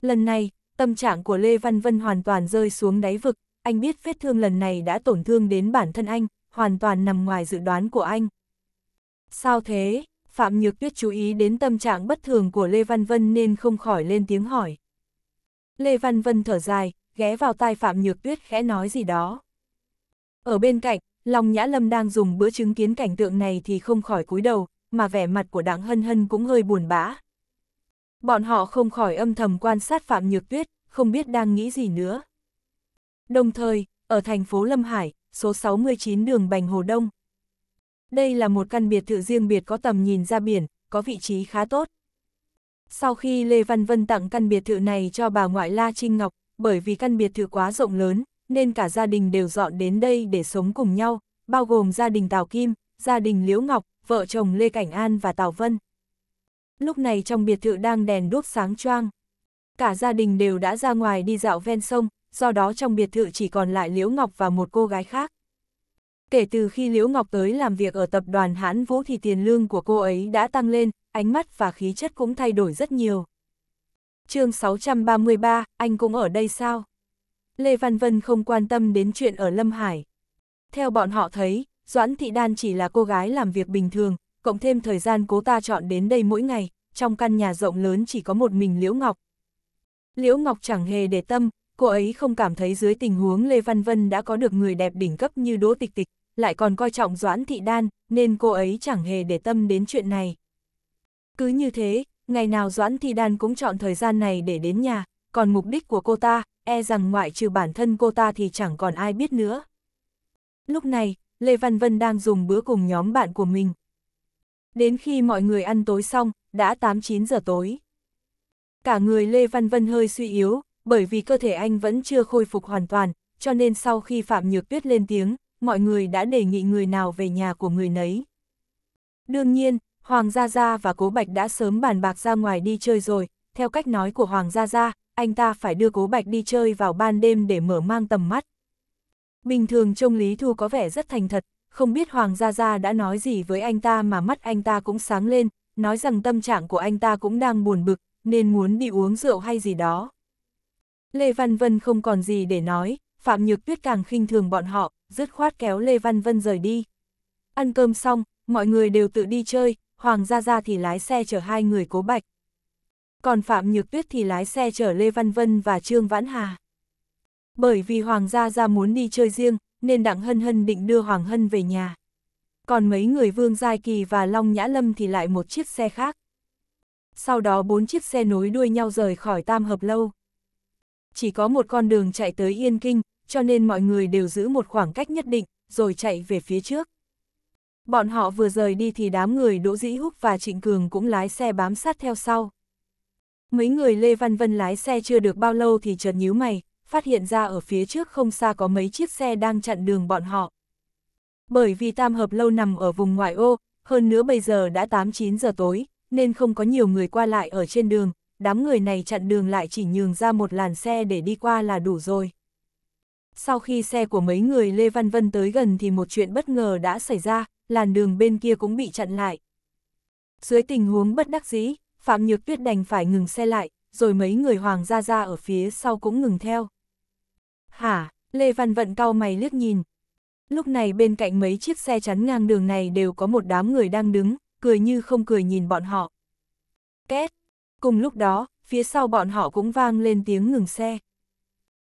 Lần này, tâm trạng của Lê Văn Vân hoàn toàn rơi xuống đáy vực, anh biết vết thương lần này đã tổn thương đến bản thân anh, hoàn toàn nằm ngoài dự đoán của anh. Sao thế? Phạm Nhược Tuyết chú ý đến tâm trạng bất thường của Lê Văn Vân nên không khỏi lên tiếng hỏi. Lê Văn Vân thở dài, ghé vào tai Phạm Nhược Tuyết khẽ nói gì đó. Ở bên cạnh, Long Nhã Lâm đang dùng bữa chứng kiến cảnh tượng này thì không khỏi cúi đầu, mà vẻ mặt của đảng hân hân cũng hơi buồn bã. Bọn họ không khỏi âm thầm quan sát Phạm Nhược Tuyết, không biết đang nghĩ gì nữa. Đồng thời, ở thành phố Lâm Hải, số 69 đường Bành Hồ Đông. Đây là một căn biệt thự riêng biệt có tầm nhìn ra biển, có vị trí khá tốt. Sau khi Lê Văn Vân tặng căn biệt thự này cho bà ngoại La Trinh Ngọc, bởi vì căn biệt thự quá rộng lớn, nên cả gia đình đều dọn đến đây để sống cùng nhau, bao gồm gia đình Tào Kim, gia đình Liễu Ngọc, vợ chồng Lê Cảnh An và Tào Vân. Lúc này trong biệt thự đang đèn đuốc sáng choang. Cả gia đình đều đã ra ngoài đi dạo ven sông, do đó trong biệt thự chỉ còn lại Liễu Ngọc và một cô gái khác. Kể từ khi Liễu Ngọc tới làm việc ở tập đoàn Hãn Vũ thì tiền lương của cô ấy đã tăng lên, ánh mắt và khí chất cũng thay đổi rất nhiều. chương 633, anh cũng ở đây sao? Lê Văn Vân không quan tâm đến chuyện ở Lâm Hải. Theo bọn họ thấy, Doãn Thị Đan chỉ là cô gái làm việc bình thường, cộng thêm thời gian cố ta chọn đến đây mỗi ngày, trong căn nhà rộng lớn chỉ có một mình Liễu Ngọc. Liễu Ngọc chẳng hề để tâm, cô ấy không cảm thấy dưới tình huống Lê Văn Vân đã có được người đẹp đỉnh cấp như Đỗ Tịch Tịch, lại còn coi trọng Doãn Thị Đan, nên cô ấy chẳng hề để tâm đến chuyện này. Cứ như thế, ngày nào Doãn Thị Đan cũng chọn thời gian này để đến nhà, còn mục đích của cô ta e rằng ngoại trừ bản thân cô ta thì chẳng còn ai biết nữa. Lúc này, Lê Văn Vân đang dùng bữa cùng nhóm bạn của mình. Đến khi mọi người ăn tối xong, đã 8-9 giờ tối. Cả người Lê Văn Vân hơi suy yếu, bởi vì cơ thể anh vẫn chưa khôi phục hoàn toàn, cho nên sau khi Phạm Nhược Tuyết lên tiếng, mọi người đã đề nghị người nào về nhà của người nấy. Đương nhiên, Hoàng Gia Gia và Cố Bạch đã sớm bàn bạc ra ngoài đi chơi rồi, theo cách nói của Hoàng Gia Gia, anh ta phải đưa cố bạch đi chơi vào ban đêm để mở mang tầm mắt. Bình thường trông Lý Thu có vẻ rất thành thật, không biết Hoàng Gia Gia đã nói gì với anh ta mà mắt anh ta cũng sáng lên, nói rằng tâm trạng của anh ta cũng đang buồn bực, nên muốn đi uống rượu hay gì đó. Lê Văn Vân không còn gì để nói, Phạm Nhược Tuyết càng khinh thường bọn họ, dứt khoát kéo Lê Văn Vân rời đi. Ăn cơm xong, mọi người đều tự đi chơi, Hoàng Gia Gia thì lái xe chở hai người cố bạch, còn Phạm Nhược Tuyết thì lái xe chở Lê Văn Vân và Trương Vãn Hà. Bởi vì Hoàng gia ra muốn đi chơi riêng, nên Đặng Hân Hân định đưa Hoàng Hân về nhà. Còn mấy người Vương Giai Kỳ và Long Nhã Lâm thì lại một chiếc xe khác. Sau đó bốn chiếc xe nối đuôi nhau rời khỏi Tam Hợp Lâu. Chỉ có một con đường chạy tới Yên Kinh, cho nên mọi người đều giữ một khoảng cách nhất định, rồi chạy về phía trước. Bọn họ vừa rời đi thì đám người Đỗ Dĩ Húc và Trịnh Cường cũng lái xe bám sát theo sau. Mấy người Lê Văn Vân lái xe chưa được bao lâu thì chợt nhíu mày, phát hiện ra ở phía trước không xa có mấy chiếc xe đang chặn đường bọn họ. Bởi vì tam hợp lâu nằm ở vùng ngoại ô, hơn nữa bây giờ đã 8-9 giờ tối, nên không có nhiều người qua lại ở trên đường, đám người này chặn đường lại chỉ nhường ra một làn xe để đi qua là đủ rồi. Sau khi xe của mấy người Lê Văn Vân tới gần thì một chuyện bất ngờ đã xảy ra, làn đường bên kia cũng bị chặn lại. Dưới tình huống bất đắc dĩ, Phạm Nhược Tuyết đành phải ngừng xe lại, rồi mấy người hoàng gia gia ở phía sau cũng ngừng theo. Hả, Lê Văn Vận cao mày liếc nhìn. Lúc này bên cạnh mấy chiếc xe chắn ngang đường này đều có một đám người đang đứng, cười như không cười nhìn bọn họ. Két! Cùng lúc đó, phía sau bọn họ cũng vang lên tiếng ngừng xe.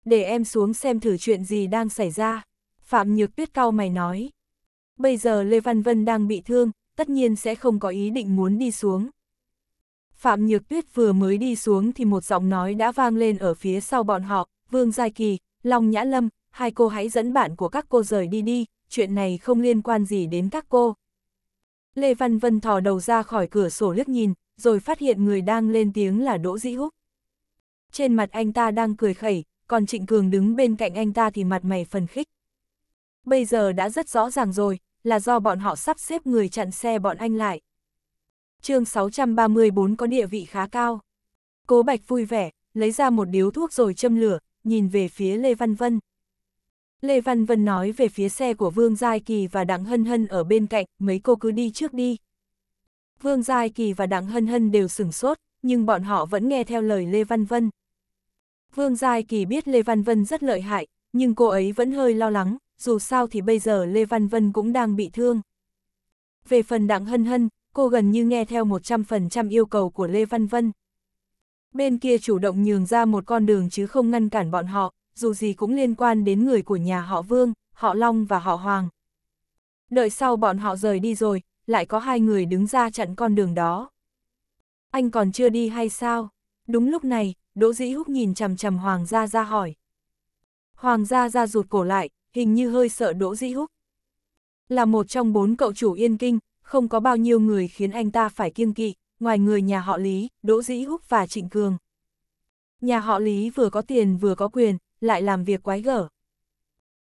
Để em xuống xem thử chuyện gì đang xảy ra. Phạm Nhược Tuyết cao mày nói. Bây giờ Lê Văn Vân đang bị thương, tất nhiên sẽ không có ý định muốn đi xuống. Phạm Nhược Tuyết vừa mới đi xuống thì một giọng nói đã vang lên ở phía sau bọn họ, Vương Giai Kỳ, Long Nhã Lâm, hai cô hãy dẫn bạn của các cô rời đi đi, chuyện này không liên quan gì đến các cô. Lê Văn Vân thò đầu ra khỏi cửa sổ liếc nhìn, rồi phát hiện người đang lên tiếng là Đỗ Dĩ Húc. Trên mặt anh ta đang cười khẩy, còn Trịnh Cường đứng bên cạnh anh ta thì mặt mày phần khích. Bây giờ đã rất rõ ràng rồi, là do bọn họ sắp xếp người chặn xe bọn anh lại chương 634 có địa vị khá cao. Cố Bạch vui vẻ, lấy ra một điếu thuốc rồi châm lửa, nhìn về phía Lê Văn Vân. Lê Văn Vân nói về phía xe của Vương Giai Kỳ và Đặng Hân Hân ở bên cạnh, mấy cô cứ đi trước đi. Vương Giai Kỳ và Đặng Hân Hân đều sửng sốt, nhưng bọn họ vẫn nghe theo lời Lê Văn Vân. Vương Giai Kỳ biết Lê Văn Vân rất lợi hại, nhưng cô ấy vẫn hơi lo lắng, dù sao thì bây giờ Lê Văn Vân cũng đang bị thương. Về phần Đặng Hân Hân, cô gần như nghe theo 100% yêu cầu của Lê Văn Vân. Bên kia chủ động nhường ra một con đường chứ không ngăn cản bọn họ, dù gì cũng liên quan đến người của nhà họ Vương, họ Long và họ Hoàng. Đợi sau bọn họ rời đi rồi, lại có hai người đứng ra chặn con đường đó. Anh còn chưa đi hay sao? Đúng lúc này, Đỗ Dĩ Húc nhìn chằm chằm Hoàng gia ra hỏi. Hoàng gia ra rụt cổ lại, hình như hơi sợ Đỗ Dĩ Húc. Là một trong bốn cậu chủ yên kinh, không có bao nhiêu người khiến anh ta phải kiêng kỵ, ngoài người nhà họ Lý, Đỗ Dĩ Húc và Trịnh Cường. Nhà họ Lý vừa có tiền vừa có quyền, lại làm việc quái gở.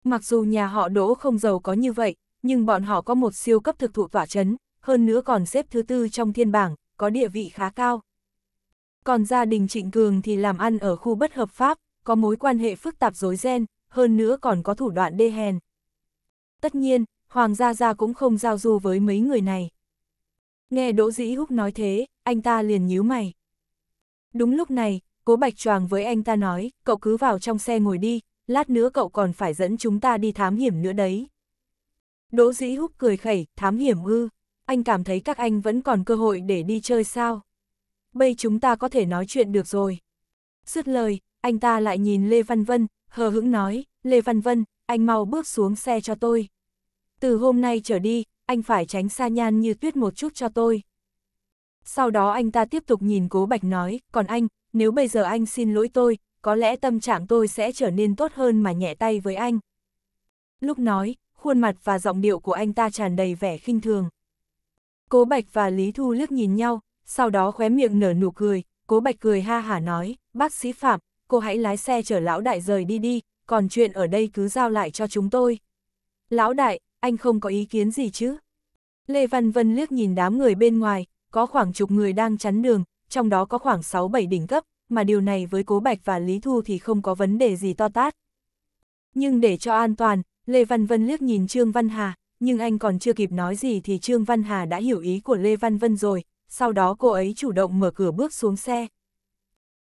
Mặc dù nhà họ Đỗ không giàu có như vậy, nhưng bọn họ có một siêu cấp thực thụ tỏa chấn, hơn nữa còn xếp thứ tư trong thiên bảng, có địa vị khá cao. Còn gia đình Trịnh Cường thì làm ăn ở khu bất hợp pháp, có mối quan hệ phức tạp rối ren, hơn nữa còn có thủ đoạn đê hèn. Tất nhiên, Hoàng Gia Gia cũng không giao du với mấy người này. Nghe Đỗ Dĩ Húc nói thế, anh ta liền nhíu mày. Đúng lúc này, Cố Bạch Choàng với anh ta nói, cậu cứ vào trong xe ngồi đi, lát nữa cậu còn phải dẫn chúng ta đi thám hiểm nữa đấy. Đỗ Dĩ Húc cười khẩy, thám hiểm ư, anh cảm thấy các anh vẫn còn cơ hội để đi chơi sao? Bây chúng ta có thể nói chuyện được rồi. Dứt lời, anh ta lại nhìn Lê Văn Vân, hờ hững nói, Lê Văn Vân, anh mau bước xuống xe cho tôi từ hôm nay trở đi, anh phải tránh xa nhan như tuyết một chút cho tôi. Sau đó anh ta tiếp tục nhìn cố bạch nói, còn anh, nếu bây giờ anh xin lỗi tôi, có lẽ tâm trạng tôi sẽ trở nên tốt hơn mà nhẹ tay với anh. Lúc nói, khuôn mặt và giọng điệu của anh ta tràn đầy vẻ khinh thường. Cố Bạch và Lý Thu liếc nhìn nhau, sau đó khóe miệng nở nụ cười, Cố Bạch cười ha hả nói, bác sĩ Phạm, cô hãy lái xe chở lão đại rời đi đi, còn chuyện ở đây cứ giao lại cho chúng tôi. Lão đại, anh không có ý kiến gì chứ? Lê Văn Vân liếc nhìn đám người bên ngoài, có khoảng chục người đang chắn đường, trong đó có khoảng 6-7 đỉnh cấp, mà điều này với Cố Bạch và Lý Thu thì không có vấn đề gì to tát. Nhưng để cho an toàn, Lê Văn Vân liếc nhìn Trương Văn Hà, nhưng anh còn chưa kịp nói gì thì Trương Văn Hà đã hiểu ý của Lê Văn Vân rồi, sau đó cô ấy chủ động mở cửa bước xuống xe.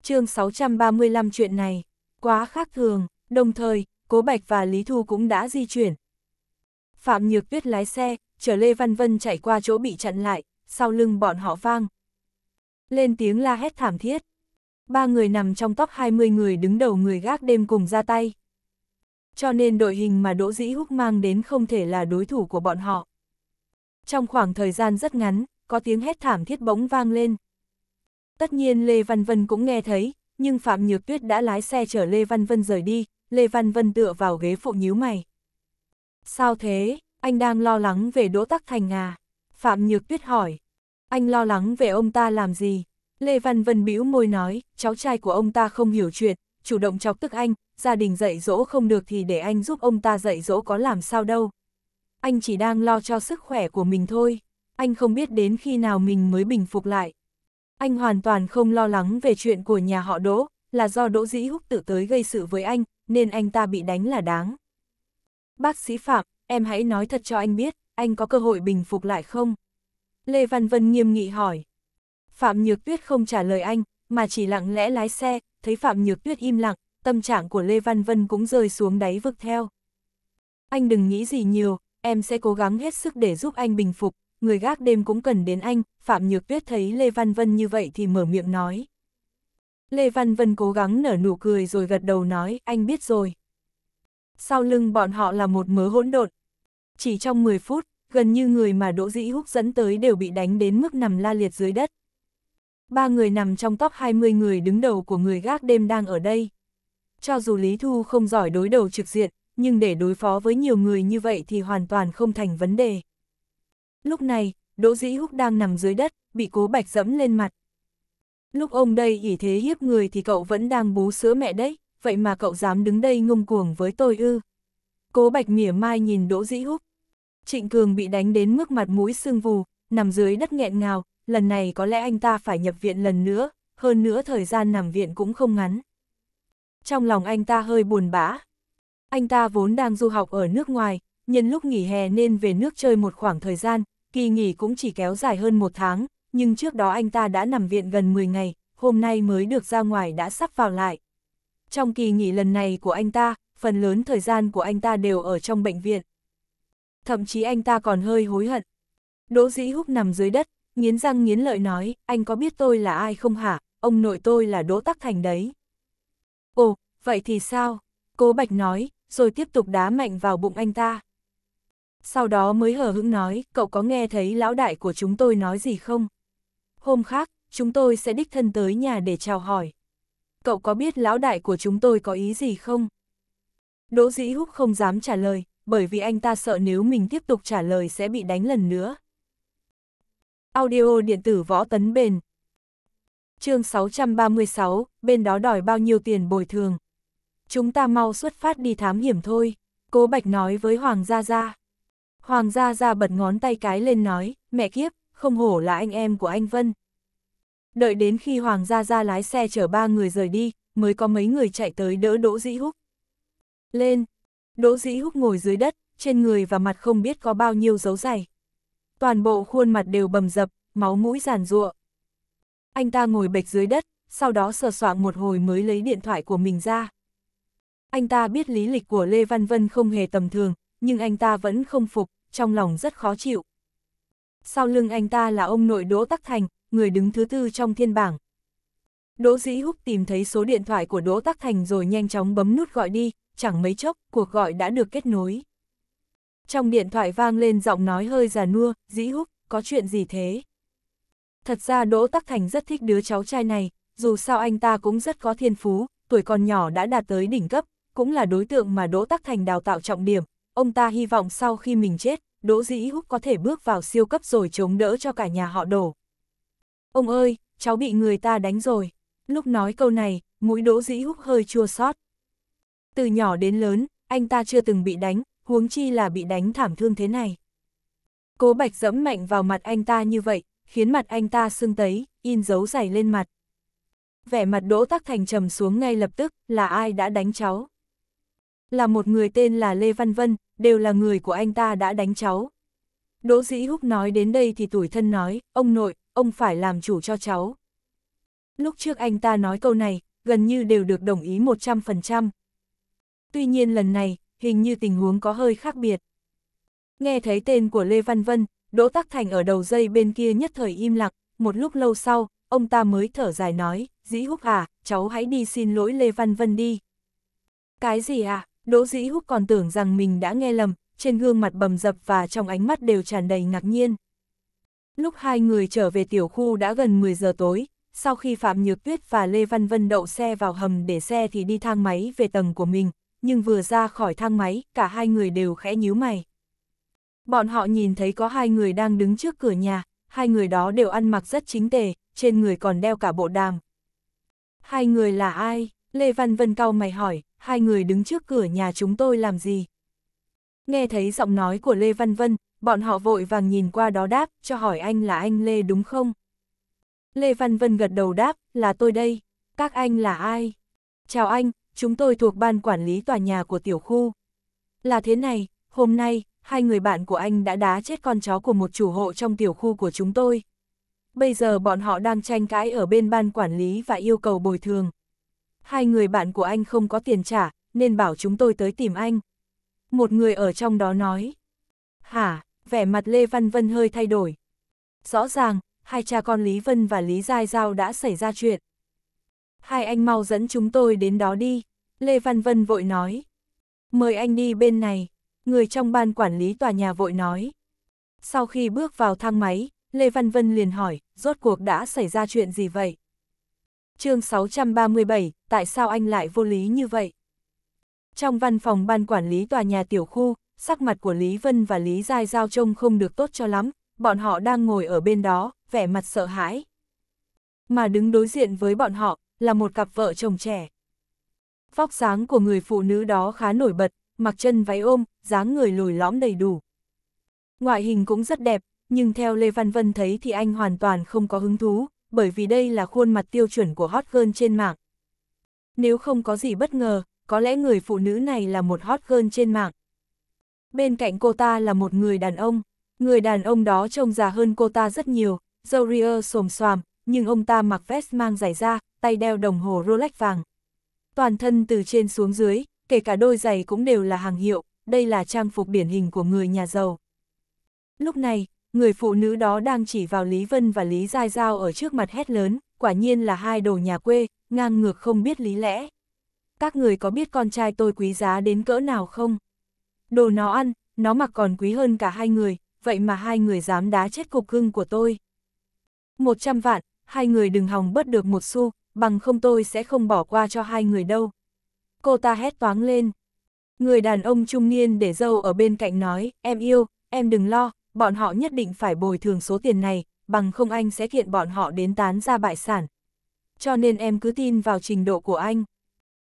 chương 635 chuyện này, quá khác thường, đồng thời, Cố Bạch và Lý Thu cũng đã di chuyển, Phạm Nhược Tuyết lái xe, chở Lê Văn Vân chạy qua chỗ bị chặn lại, sau lưng bọn họ vang. Lên tiếng la hét thảm thiết. Ba người nằm trong top 20 người đứng đầu người gác đêm cùng ra tay. Cho nên đội hình mà Đỗ Dĩ Húc mang đến không thể là đối thủ của bọn họ. Trong khoảng thời gian rất ngắn, có tiếng hét thảm thiết bỗng vang lên. Tất nhiên Lê Văn Vân cũng nghe thấy, nhưng Phạm Nhược Tuyết đã lái xe chở Lê Văn Vân rời đi, Lê Văn Vân tựa vào ghế phụ nhíu mày. Sao thế, anh đang lo lắng về Đỗ Tắc Thành à? Phạm Nhược Tuyết hỏi. Anh lo lắng về ông ta làm gì? Lê Văn Vân bĩu môi nói, cháu trai của ông ta không hiểu chuyện, chủ động chọc tức anh, gia đình dạy dỗ không được thì để anh giúp ông ta dạy dỗ có làm sao đâu. Anh chỉ đang lo cho sức khỏe của mình thôi, anh không biết đến khi nào mình mới bình phục lại. Anh hoàn toàn không lo lắng về chuyện của nhà họ Đỗ, là do Đỗ Dĩ Húc tự tới gây sự với anh, nên anh ta bị đánh là đáng. Bác sĩ Phạm, em hãy nói thật cho anh biết, anh có cơ hội bình phục lại không? Lê Văn Vân nghiêm nghị hỏi. Phạm Nhược Tuyết không trả lời anh, mà chỉ lặng lẽ lái xe, thấy Phạm Nhược Tuyết im lặng, tâm trạng của Lê Văn Vân cũng rơi xuống đáy vực theo. Anh đừng nghĩ gì nhiều, em sẽ cố gắng hết sức để giúp anh bình phục, người gác đêm cũng cần đến anh, Phạm Nhược Tuyết thấy Lê Văn Vân như vậy thì mở miệng nói. Lê Văn Vân cố gắng nở nụ cười rồi gật đầu nói, anh biết rồi sau lưng bọn họ là một mớ hỗn độn. Chỉ trong 10 phút, gần như người mà Đỗ Dĩ Húc dẫn tới đều bị đánh đến mức nằm la liệt dưới đất. Ba người nằm trong top 20 người đứng đầu của người gác đêm đang ở đây. Cho dù Lý Thu không giỏi đối đầu trực diện, nhưng để đối phó với nhiều người như vậy thì hoàn toàn không thành vấn đề. Lúc này, Đỗ Dĩ Húc đang nằm dưới đất, bị cố bạch dẫm lên mặt. Lúc ông đây ỉ thế hiếp người thì cậu vẫn đang bú sữa mẹ đấy vậy mà cậu dám đứng đây ngông cuồng với tôi ư. Cố Bạch mỉa mai nhìn Đỗ Dĩ Húc. Trịnh Cường bị đánh đến mức mặt mũi sưng vù, nằm dưới đất nghẹn ngào, lần này có lẽ anh ta phải nhập viện lần nữa, hơn nữa thời gian nằm viện cũng không ngắn. Trong lòng anh ta hơi buồn bã. Anh ta vốn đang du học ở nước ngoài, nhân lúc nghỉ hè nên về nước chơi một khoảng thời gian, kỳ nghỉ cũng chỉ kéo dài hơn một tháng, nhưng trước đó anh ta đã nằm viện gần 10 ngày, hôm nay mới được ra ngoài đã sắp vào lại trong kỳ nghỉ lần này của anh ta, phần lớn thời gian của anh ta đều ở trong bệnh viện. Thậm chí anh ta còn hơi hối hận. Đỗ Dĩ Húc nằm dưới đất, nghiến răng nghiến lợi nói, anh có biết tôi là ai không hả, ông nội tôi là Đỗ Tắc Thành đấy. Ồ, vậy thì sao? Cố Bạch nói, rồi tiếp tục đá mạnh vào bụng anh ta. Sau đó mới hờ hững nói, cậu có nghe thấy lão đại của chúng tôi nói gì không? Hôm khác, chúng tôi sẽ đích thân tới nhà để chào hỏi cậu có biết lão đại của chúng tôi có ý gì không? Đỗ Dĩ Húc không dám trả lời, bởi vì anh ta sợ nếu mình tiếp tục trả lời sẽ bị đánh lần nữa. Audio điện tử võ tấn bền Chương 636, bên đó đòi bao nhiêu tiền bồi thường. Chúng ta mau xuất phát đi thám hiểm thôi, cố Bạch nói với Hoàng Gia Gia. Hoàng Gia Gia bật ngón tay cái lên nói, mẹ kiếp, không hổ là anh em của anh Vân, Đợi đến khi Hoàng gia ra lái xe chở ba người rời đi, mới có mấy người chạy tới đỡ Đỗ Dĩ Húc. Lên! Đỗ Dĩ Húc ngồi dưới đất, trên người và mặt không biết có bao nhiêu dấu dày Toàn bộ khuôn mặt đều bầm dập, máu mũi giàn ruộng. Anh ta ngồi bệch dưới đất, sau đó sờ soạng một hồi mới lấy điện thoại của mình ra. Anh ta biết lý lịch của Lê Văn Vân không hề tầm thường, nhưng anh ta vẫn không phục, trong lòng rất khó chịu. Sau lưng anh ta là ông nội Đỗ Tắc Thành, người đứng thứ tư trong thiên bảng. Đỗ Dĩ Húc tìm thấy số điện thoại của Đỗ Tắc Thành rồi nhanh chóng bấm nút gọi đi, chẳng mấy chốc, cuộc gọi đã được kết nối. Trong điện thoại vang lên giọng nói hơi già nua, Dĩ Húc, có chuyện gì thế? Thật ra Đỗ Tắc Thành rất thích đứa cháu trai này, dù sao anh ta cũng rất có thiên phú, tuổi còn nhỏ đã đạt tới đỉnh cấp, cũng là đối tượng mà Đỗ Tắc Thành đào tạo trọng điểm. Ông ta hy vọng sau khi mình chết, Đỗ Dĩ Húc có thể bước vào siêu cấp rồi chống đỡ cho cả nhà họ đổ. Ông ơi, cháu bị người ta đánh rồi. Lúc nói câu này, mũi đỗ dĩ húc hơi chua xót. Từ nhỏ đến lớn, anh ta chưa từng bị đánh, huống chi là bị đánh thảm thương thế này. Cố bạch dẫm mạnh vào mặt anh ta như vậy, khiến mặt anh ta sưng tấy, in dấu dày lên mặt. Vẻ mặt đỗ tắc thành trầm xuống ngay lập tức, là ai đã đánh cháu? Là một người tên là Lê Văn Vân, đều là người của anh ta đã đánh cháu. Đỗ dĩ húc nói đến đây thì tuổi thân nói, ông nội, ông phải làm chủ cho cháu. Lúc trước anh ta nói câu này, gần như đều được đồng ý 100%. Tuy nhiên lần này, hình như tình huống có hơi khác biệt. Nghe thấy tên của Lê Văn Vân, Đỗ Tắc Thành ở đầu dây bên kia nhất thời im lặng, một lúc lâu sau, ông ta mới thở dài nói, Dĩ Húc à, cháu hãy đi xin lỗi Lê Văn Vân đi. Cái gì à, Đỗ Dĩ Húc còn tưởng rằng mình đã nghe lầm, trên gương mặt bầm dập và trong ánh mắt đều tràn đầy ngạc nhiên. Lúc hai người trở về tiểu khu đã gần 10 giờ tối, sau khi Phạm Nhược Tuyết và Lê Văn Vân đậu xe vào hầm để xe thì đi thang máy về tầng của mình, nhưng vừa ra khỏi thang máy, cả hai người đều khẽ nhíu mày. Bọn họ nhìn thấy có hai người đang đứng trước cửa nhà, hai người đó đều ăn mặc rất chính tề, trên người còn đeo cả bộ đàm. Hai người là ai? Lê Văn Vân cau mày hỏi, hai người đứng trước cửa nhà chúng tôi làm gì? Nghe thấy giọng nói của Lê Văn Vân, Bọn họ vội vàng nhìn qua đó đáp, cho hỏi anh là anh Lê đúng không? Lê Văn Vân gật đầu đáp, là tôi đây. Các anh là ai? Chào anh, chúng tôi thuộc ban quản lý tòa nhà của tiểu khu. Là thế này, hôm nay, hai người bạn của anh đã đá chết con chó của một chủ hộ trong tiểu khu của chúng tôi. Bây giờ bọn họ đang tranh cãi ở bên ban quản lý và yêu cầu bồi thường. Hai người bạn của anh không có tiền trả, nên bảo chúng tôi tới tìm anh. Một người ở trong đó nói. Hả, vẻ mặt Lê Văn Vân hơi thay đổi. Rõ ràng, hai cha con Lý Vân và Lý Giai Giao đã xảy ra chuyện. Hai anh mau dẫn chúng tôi đến đó đi, Lê Văn Vân vội nói. Mời anh đi bên này, người trong ban quản lý tòa nhà vội nói. Sau khi bước vào thang máy, Lê Văn Vân liền hỏi, rốt cuộc đã xảy ra chuyện gì vậy? chương 637, tại sao anh lại vô lý như vậy? Trong văn phòng ban quản lý tòa nhà tiểu khu, sắc mặt của Lý Vân và Lý Giai Giao trông không được tốt cho lắm, bọn họ đang ngồi ở bên đó, vẻ mặt sợ hãi. Mà đứng đối diện với bọn họ, là một cặp vợ chồng trẻ. Vóc dáng của người phụ nữ đó khá nổi bật, mặc chân váy ôm, dáng người lùi lõm đầy đủ. Ngoại hình cũng rất đẹp, nhưng theo Lê Văn Vân thấy thì anh hoàn toàn không có hứng thú, bởi vì đây là khuôn mặt tiêu chuẩn của hot girl trên mạng. Nếu không có gì bất ngờ, có lẽ người phụ nữ này là một hot girl trên mạng. Bên cạnh cô ta là một người đàn ông. Người đàn ông đó trông già hơn cô ta rất nhiều, dâu ria xồm xoàm, nhưng ông ta mặc vest mang giày da, tay đeo đồng hồ Rolex vàng. Toàn thân từ trên xuống dưới, kể cả đôi giày cũng đều là hàng hiệu, đây là trang phục điển hình của người nhà giàu. Lúc này, người phụ nữ đó đang chỉ vào Lý Vân và Lý Giai Giao ở trước mặt hét lớn, quả nhiên là hai đồ nhà quê, ngang ngược không biết lý lẽ. Các người có biết con trai tôi quý giá đến cỡ nào không? đồ nó ăn, nó mặc còn quý hơn cả hai người, vậy mà hai người dám đá chết cục cưng của tôi. một trăm vạn, hai người đừng hòng bớt được một xu, bằng không tôi sẽ không bỏ qua cho hai người đâu. Cô ta hét toáng lên. Người đàn ông trung niên để dâu ở bên cạnh nói, em yêu, em đừng lo, bọn họ nhất định phải bồi thường số tiền này, bằng không anh sẽ kiện bọn họ đến tán ra bại sản. Cho nên em cứ tin vào trình độ của anh.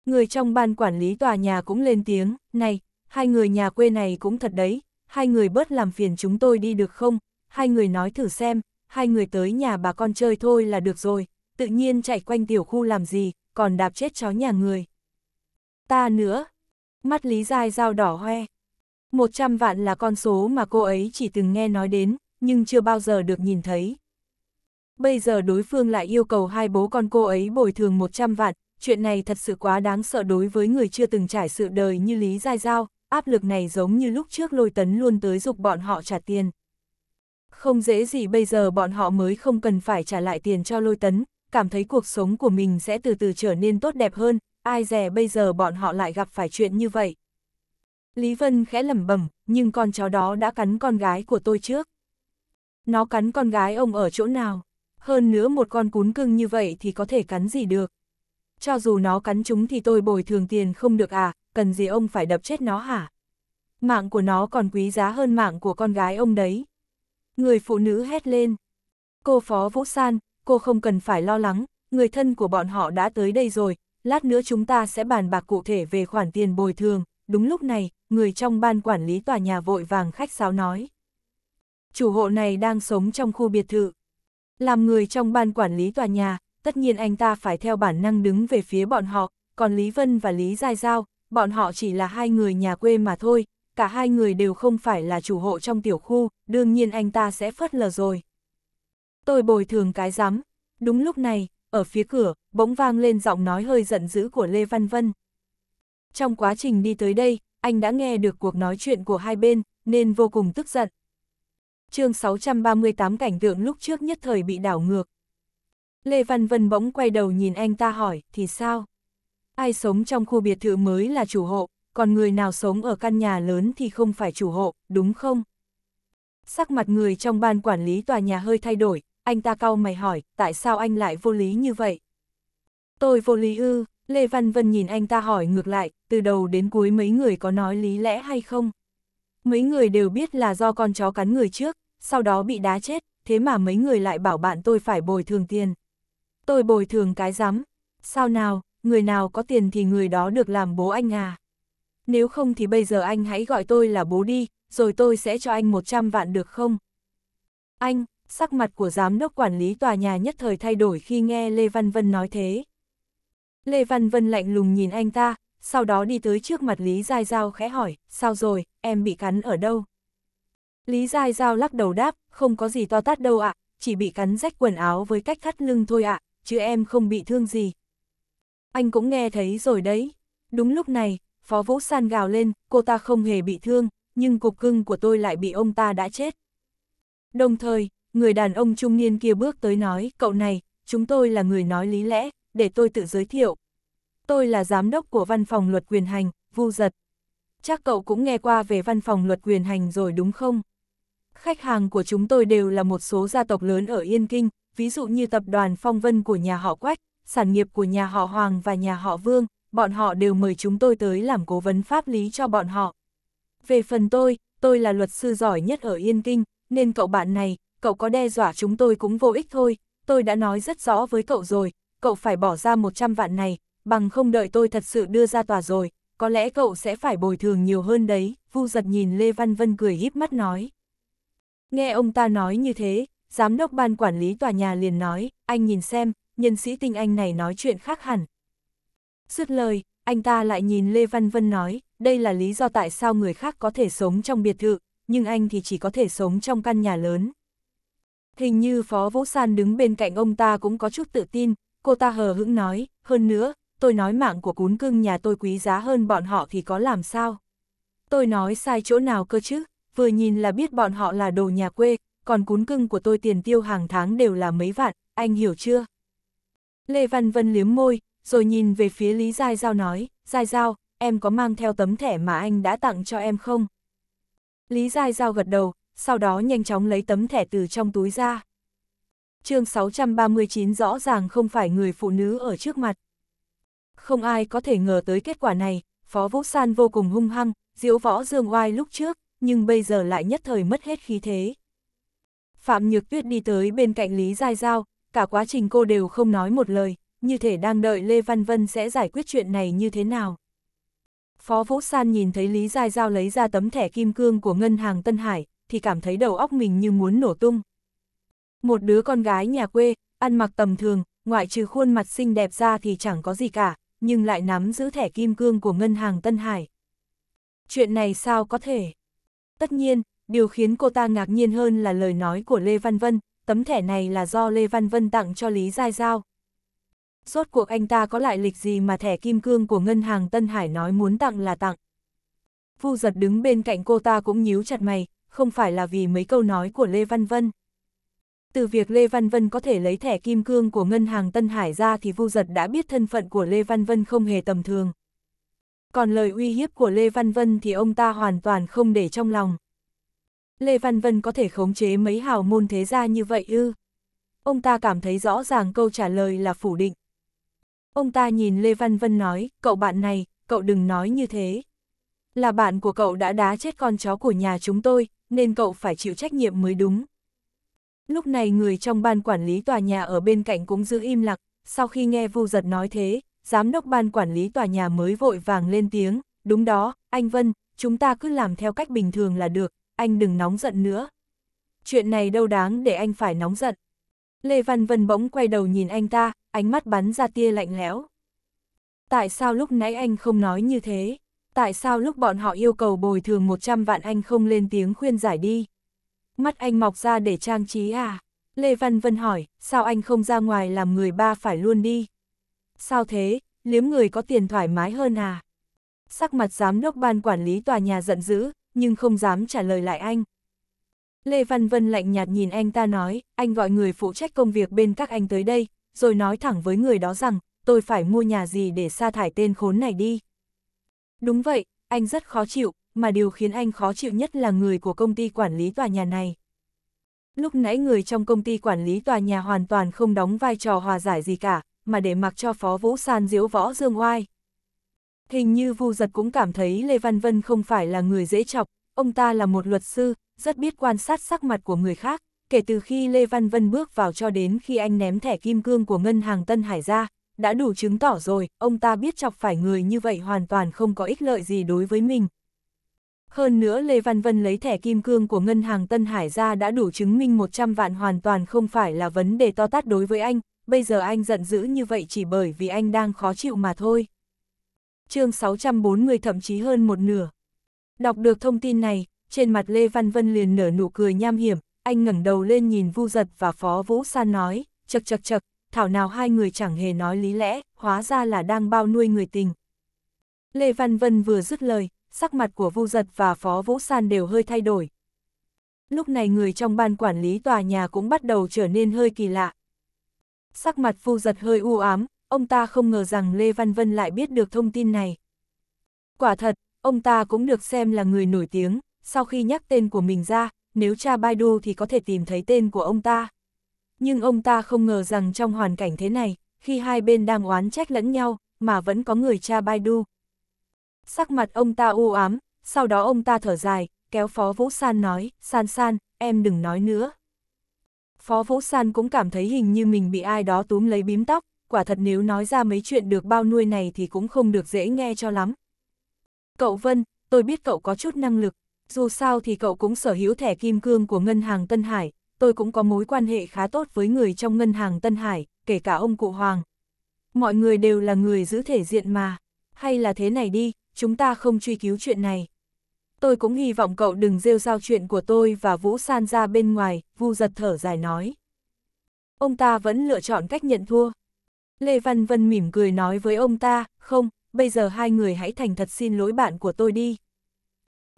Người trong ban quản lý tòa nhà cũng lên tiếng, này, hai người nhà quê này cũng thật đấy, hai người bớt làm phiền chúng tôi đi được không, hai người nói thử xem, hai người tới nhà bà con chơi thôi là được rồi, tự nhiên chạy quanh tiểu khu làm gì, còn đạp chết chó nhà người. Ta nữa, mắt Lý Giai dao đỏ hoe. 100 vạn là con số mà cô ấy chỉ từng nghe nói đến, nhưng chưa bao giờ được nhìn thấy. Bây giờ đối phương lại yêu cầu hai bố con cô ấy bồi thường 100 vạn, chuyện này thật sự quá đáng sợ đối với người chưa từng trải sự đời như Lý Giai Giao, áp lực này giống như lúc trước lôi tấn luôn tới dục bọn họ trả tiền. Không dễ gì bây giờ bọn họ mới không cần phải trả lại tiền cho lôi tấn, cảm thấy cuộc sống của mình sẽ từ từ trở nên tốt đẹp hơn, ai dè bây giờ bọn họ lại gặp phải chuyện như vậy. Lý Vân khẽ lẩm bẩm, nhưng con chó đó đã cắn con gái của tôi trước. Nó cắn con gái ông ở chỗ nào? Hơn nữa một con cún cưng như vậy thì có thể cắn gì được? Cho dù nó cắn chúng thì tôi bồi thường tiền không được à, cần gì ông phải đập chết nó hả? Mạng của nó còn quý giá hơn mạng của con gái ông đấy. Người phụ nữ hét lên. Cô Phó Vũ San, cô không cần phải lo lắng, người thân của bọn họ đã tới đây rồi, lát nữa chúng ta sẽ bàn bạc cụ thể về khoản tiền bồi thường. Đúng lúc này, người trong ban quản lý tòa nhà vội vàng khách sáo nói. Chủ hộ này đang sống trong khu biệt thự. Làm người trong ban quản lý tòa nhà, tất nhiên anh ta phải theo bản năng đứng về phía bọn họ, còn Lý Vân và Lý Giai Giao, bọn họ chỉ là hai người nhà quê mà thôi, cả hai người đều không phải là chủ hộ trong tiểu khu, đương nhiên anh ta sẽ phớt lờ rồi. Tôi bồi thường cái rắm đúng lúc này, ở phía cửa, bỗng vang lên giọng nói hơi giận dữ của Lê Văn Vân. Trong quá trình đi tới đây, anh đã nghe được cuộc nói chuyện của hai bên, nên vô cùng tức giận. chương 638 cảnh tượng lúc trước nhất thời bị đảo ngược. Lê Văn Vân bỗng quay đầu nhìn anh ta hỏi, thì sao? Ai sống trong khu biệt thự mới là chủ hộ, còn người nào sống ở căn nhà lớn thì không phải chủ hộ, đúng không? Sắc mặt người trong ban quản lý tòa nhà hơi thay đổi, anh ta cau mày hỏi, tại sao anh lại vô lý như vậy? Tôi vô lý ư, Lê Văn Vân nhìn anh ta hỏi ngược lại, từ đầu đến cuối mấy người có nói lý lẽ hay không? Mấy người đều biết là do con chó cắn người trước, sau đó bị đá chết, thế mà mấy người lại bảo bạn tôi phải bồi thường tiền. Tôi bồi thường cái rắm sao nào, người nào có tiền thì người đó được làm bố anh à. Nếu không thì bây giờ anh hãy gọi tôi là bố đi, rồi tôi sẽ cho anh 100 vạn được không? Anh, sắc mặt của giám đốc quản lý tòa nhà nhất thời thay đổi khi nghe Lê Văn Vân nói thế. Lê Văn Vân lạnh lùng nhìn anh ta, sau đó đi tới trước mặt Lý Giai Giao khẽ hỏi, sao rồi, em bị cắn ở đâu? Lý Giai Giao lắc đầu đáp, không có gì to tát đâu ạ, chỉ bị cắn rách quần áo với cách thắt lưng thôi ạ, chứ em không bị thương gì, anh cũng nghe thấy rồi đấy. Đúng lúc này, Phó Vũ San gào lên, cô ta không hề bị thương, nhưng cục cưng của tôi lại bị ông ta đã chết. Đồng thời, người đàn ông trung niên kia bước tới nói, cậu này, chúng tôi là người nói lý lẽ, để tôi tự giới thiệu. Tôi là giám đốc của văn phòng luật quyền hành, Vu Giật. Chắc cậu cũng nghe qua về văn phòng luật quyền hành rồi đúng không? Khách hàng của chúng tôi đều là một số gia tộc lớn ở Yên Kinh, ví dụ như tập đoàn Phong Vân của nhà họ Quách, sản nghiệp của nhà họ Hoàng và nhà họ Vương, bọn họ đều mời chúng tôi tới làm cố vấn pháp lý cho bọn họ. Về phần tôi, tôi là luật sư giỏi nhất ở Yên Kinh, nên cậu bạn này, cậu có đe dọa chúng tôi cũng vô ích thôi, tôi đã nói rất rõ với cậu rồi, cậu phải bỏ ra 100 vạn này, bằng không đợi tôi thật sự đưa ra tòa rồi, có lẽ cậu sẽ phải bồi thường nhiều hơn đấy, Vu giật nhìn Lê Văn Vân cười híp mắt nói. Nghe ông ta nói như thế, giám đốc ban quản lý tòa nhà liền nói, anh nhìn xem, nhân sĩ tinh anh này nói chuyện khác hẳn. Dứt lời, anh ta lại nhìn Lê Văn Vân nói, đây là lý do tại sao người khác có thể sống trong biệt thự, nhưng anh thì chỉ có thể sống trong căn nhà lớn. Hình như Phó Vũ San đứng bên cạnh ông ta cũng có chút tự tin, cô ta hờ hững nói, hơn nữa, tôi nói mạng của cún cưng nhà tôi quý giá hơn bọn họ thì có làm sao. Tôi nói sai chỗ nào cơ chứ, vừa nhìn là biết bọn họ là đồ nhà quê, còn cún cưng của tôi tiền tiêu hàng tháng đều là mấy vạn, anh hiểu chưa? Lê Văn Vân liếm môi, rồi nhìn về phía Lý Giai Giao nói, Giai Giao, em có mang theo tấm thẻ mà anh đã tặng cho em không? Lý Giai Giao gật đầu, sau đó nhanh chóng lấy tấm thẻ từ trong túi ra. chương 639 rõ ràng không phải người phụ nữ ở trước mặt. Không ai có thể ngờ tới kết quả này, Phó Vũ San vô cùng hung hăng, diễu võ dương oai lúc trước, nhưng bây giờ lại nhất thời mất hết khí thế. Phạm Nhược Tuyết đi tới bên cạnh Lý Giai Giao, cả quá trình cô đều không nói một lời, như thể đang đợi Lê Văn Vân sẽ giải quyết chuyện này như thế nào. Phó Vũ San nhìn thấy Lý Giai Giao lấy ra tấm thẻ kim cương của ngân hàng Tân Hải, thì cảm thấy đầu óc mình như muốn nổ tung. Một đứa con gái nhà quê, ăn mặc tầm thường, ngoại trừ khuôn mặt xinh đẹp ra thì chẳng có gì cả, nhưng lại nắm giữ thẻ kim cương của ngân hàng Tân Hải. Chuyện này sao có thể? Tất nhiên, điều khiến cô ta ngạc nhiên hơn là lời nói của Lê Văn Vân, tấm thẻ này là do Lê Văn Vân tặng cho Lý Giai Giao. Rốt cuộc anh ta có lại lịch gì mà thẻ kim cương của ngân hàng Tân Hải nói muốn tặng là tặng. Vu giật đứng bên cạnh cô ta cũng nhíu chặt mày, không phải là vì mấy câu nói của Lê Văn Vân. Từ việc Lê Văn Vân có thể lấy thẻ kim cương của ngân hàng Tân Hải ra thì Vu Giật đã biết thân phận của Lê Văn Vân không hề tầm thường. Còn lời uy hiếp của Lê Văn Vân thì ông ta hoàn toàn không để trong lòng. Lê Văn Vân có thể khống chế mấy hào môn thế gia như vậy ư? Ông ta cảm thấy rõ ràng câu trả lời là phủ định. Ông ta nhìn Lê Văn Vân nói, cậu bạn này, cậu đừng nói như thế. Là bạn của cậu đã đá chết con chó của nhà chúng tôi, nên cậu phải chịu trách nhiệm mới đúng. Lúc này người trong ban quản lý tòa nhà ở bên cạnh cũng giữ im lặng, sau khi nghe Vu Giật nói thế, giám đốc ban quản lý tòa nhà mới vội vàng lên tiếng, đúng đó, anh Vân, chúng ta cứ làm theo cách bình thường là được, anh đừng nóng giận nữa. Chuyện này đâu đáng để anh phải nóng giận. Lê Văn Vân bỗng quay đầu nhìn anh ta, ánh mắt bắn ra tia lạnh lẽo. Tại sao lúc nãy anh không nói như thế? Tại sao lúc bọn họ yêu cầu bồi thường 100 vạn anh không lên tiếng khuyên giải đi? Mắt anh mọc ra để trang trí à? Lê Văn Vân hỏi, sao anh không ra ngoài làm người ba phải luôn đi? Sao thế, liếm người có tiền thoải mái hơn à? Sắc mặt giám đốc ban quản lý tòa nhà giận dữ, nhưng không dám trả lời lại anh. Lê Văn Vân lạnh nhạt nhìn anh ta nói, anh gọi người phụ trách công việc bên các anh tới đây, rồi nói thẳng với người đó rằng, tôi phải mua nhà gì để sa thải tên khốn này đi. Đúng vậy, anh rất khó chịu, mà điều khiến anh khó chịu nhất là người của công ty quản lý tòa nhà này. Lúc nãy người trong công ty quản lý tòa nhà hoàn toàn không đóng vai trò hòa giải gì cả, mà để mặc cho Phó Vũ San diễu võ dương oai. Hình như Vu Giật cũng cảm thấy Lê Văn Vân không phải là người dễ chọc, ông ta là một luật sư, rất biết quan sát sắc mặt của người khác, kể từ khi Lê Văn Vân bước vào cho đến khi anh ném thẻ kim cương của ngân hàng Tân Hải ra, đã đủ chứng tỏ rồi, ông ta biết chọc phải người như vậy hoàn toàn không có ích lợi gì đối với mình. Hơn nữa Lê Văn Vân lấy thẻ kim cương của ngân hàng Tân Hải ra đã đủ chứng minh 100 vạn hoàn toàn không phải là vấn đề to tát đối với anh, bây giờ anh giận dữ như vậy chỉ bởi vì anh đang khó chịu mà thôi chương 640 thậm chí hơn một nửa. Đọc được thông tin này, trên mặt Lê Văn Vân liền nở nụ cười nham hiểm, anh ngẩng đầu lên nhìn Vu Giật và Phó Vũ San nói, chật chật chật, thảo nào hai người chẳng hề nói lý lẽ, hóa ra là đang bao nuôi người tình. Lê Văn Vân vừa dứt lời, sắc mặt của Vu Giật và Phó Vũ San đều hơi thay đổi. Lúc này người trong ban quản lý tòa nhà cũng bắt đầu trở nên hơi kỳ lạ. Sắc mặt Vu Giật hơi u ám, ông ta không ngờ rằng Lê Văn Vân lại biết được thông tin này. Quả thật, ông ta cũng được xem là người nổi tiếng, sau khi nhắc tên của mình ra, nếu tra Baidu thì có thể tìm thấy tên của ông ta. Nhưng ông ta không ngờ rằng trong hoàn cảnh thế này, khi hai bên đang oán trách lẫn nhau, mà vẫn có người cha Baidu. Sắc mặt ông ta u ám, sau đó ông ta thở dài, kéo Phó Vũ San nói, San San, em đừng nói nữa. Phó Vũ San cũng cảm thấy hình như mình bị ai đó túm lấy bím tóc, quả thật nếu nói ra mấy chuyện được bao nuôi này thì cũng không được dễ nghe cho lắm. Cậu Vân, tôi biết cậu có chút năng lực, dù sao thì cậu cũng sở hữu thẻ kim cương của ngân hàng Tân Hải, tôi cũng có mối quan hệ khá tốt với người trong ngân hàng Tân Hải, kể cả ông cụ Hoàng. Mọi người đều là người giữ thể diện mà, hay là thế này đi, chúng ta không truy cứu chuyện này. Tôi cũng hy vọng cậu đừng rêu rao chuyện của tôi và Vũ San ra bên ngoài, Vu giật thở dài nói. Ông ta vẫn lựa chọn cách nhận thua, Lê Văn Vân mỉm cười nói với ông ta, không, bây giờ hai người hãy thành thật xin lỗi bạn của tôi đi.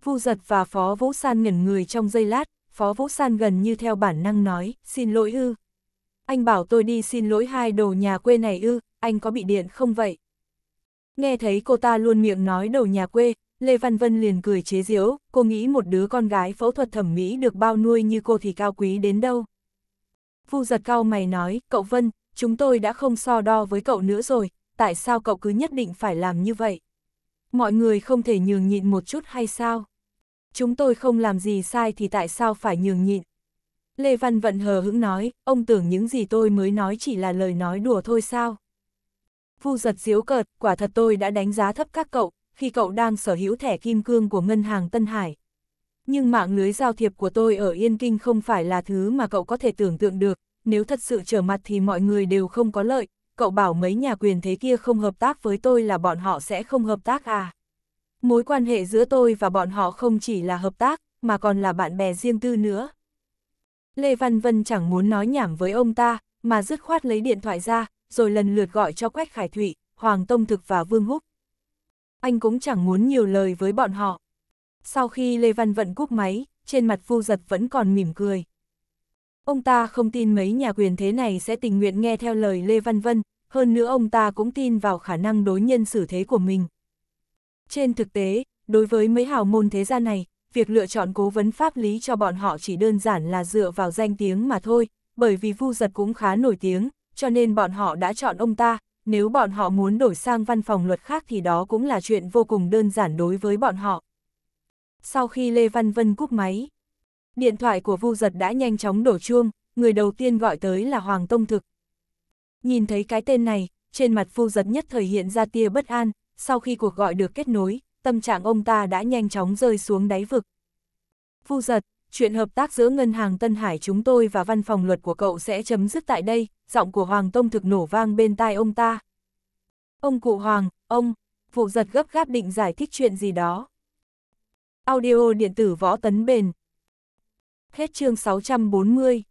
Vu giật và Phó Vũ San ngẩn người trong giây lát, Phó Vũ San gần như theo bản năng nói, xin lỗi ư. Anh bảo tôi đi xin lỗi hai đồ nhà quê này ư, anh có bị điện không vậy? Nghe thấy cô ta luôn miệng nói đồ nhà quê, Lê Văn Vân liền cười chế giễu, cô nghĩ một đứa con gái phẫu thuật thẩm mỹ được bao nuôi như cô thì cao quý đến đâu. Vu giật cao mày nói, cậu Vân, chúng tôi đã không so đo với cậu nữa rồi, tại sao cậu cứ nhất định phải làm như vậy? Mọi người không thể nhường nhịn một chút hay sao? Chúng tôi không làm gì sai thì tại sao phải nhường nhịn? Lê Văn Vận hờ hững nói, ông tưởng những gì tôi mới nói chỉ là lời nói đùa thôi sao? Vu giật diếu cợt, quả thật tôi đã đánh giá thấp các cậu, khi cậu đang sở hữu thẻ kim cương của ngân hàng Tân Hải. Nhưng mạng lưới giao thiệp của tôi ở Yên Kinh không phải là thứ mà cậu có thể tưởng tượng được, nếu thật sự trở mặt thì mọi người đều không có lợi, cậu bảo mấy nhà quyền thế kia không hợp tác với tôi là bọn họ sẽ không hợp tác à. Mối quan hệ giữa tôi và bọn họ không chỉ là hợp tác, mà còn là bạn bè riêng tư nữa. Lê Văn Vân chẳng muốn nói nhảm với ông ta, mà dứt khoát lấy điện thoại ra, rồi lần lượt gọi cho Quách Khải Thụy, Hoàng Tông Thực và Vương Húc. Anh cũng chẳng muốn nhiều lời với bọn họ. Sau khi Lê Văn Vận cúp máy, trên mặt Vu Giật vẫn còn mỉm cười. Ông ta không tin mấy nhà quyền thế này sẽ tình nguyện nghe theo lời Lê Văn Vân, hơn nữa ông ta cũng tin vào khả năng đối nhân xử thế của mình. Trên thực tế, đối với mấy hào môn thế gia này, việc lựa chọn cố vấn pháp lý cho bọn họ chỉ đơn giản là dựa vào danh tiếng mà thôi, bởi vì Vu Giật cũng khá nổi tiếng, cho nên bọn họ đã chọn ông ta, nếu bọn họ muốn đổi sang văn phòng luật khác thì đó cũng là chuyện vô cùng đơn giản đối với bọn họ. Sau khi Lê Văn Vân cúp máy, Điện thoại của Vu Giật đã nhanh chóng đổ chuông, người đầu tiên gọi tới là Hoàng Tông Thực. Nhìn thấy cái tên này, trên mặt Vu Giật nhất thời hiện ra tia bất an, sau khi cuộc gọi được kết nối, tâm trạng ông ta đã nhanh chóng rơi xuống đáy vực. Vu Giật, chuyện hợp tác giữa ngân hàng Tân Hải chúng tôi và văn phòng luật của cậu sẽ chấm dứt tại đây, giọng của Hoàng Tông Thực nổ vang bên tai ông ta. Ông cụ Hoàng, ông, Vu Giật gấp gáp định giải thích chuyện gì đó. Audio điện tử võ tấn bền, Hết chương 640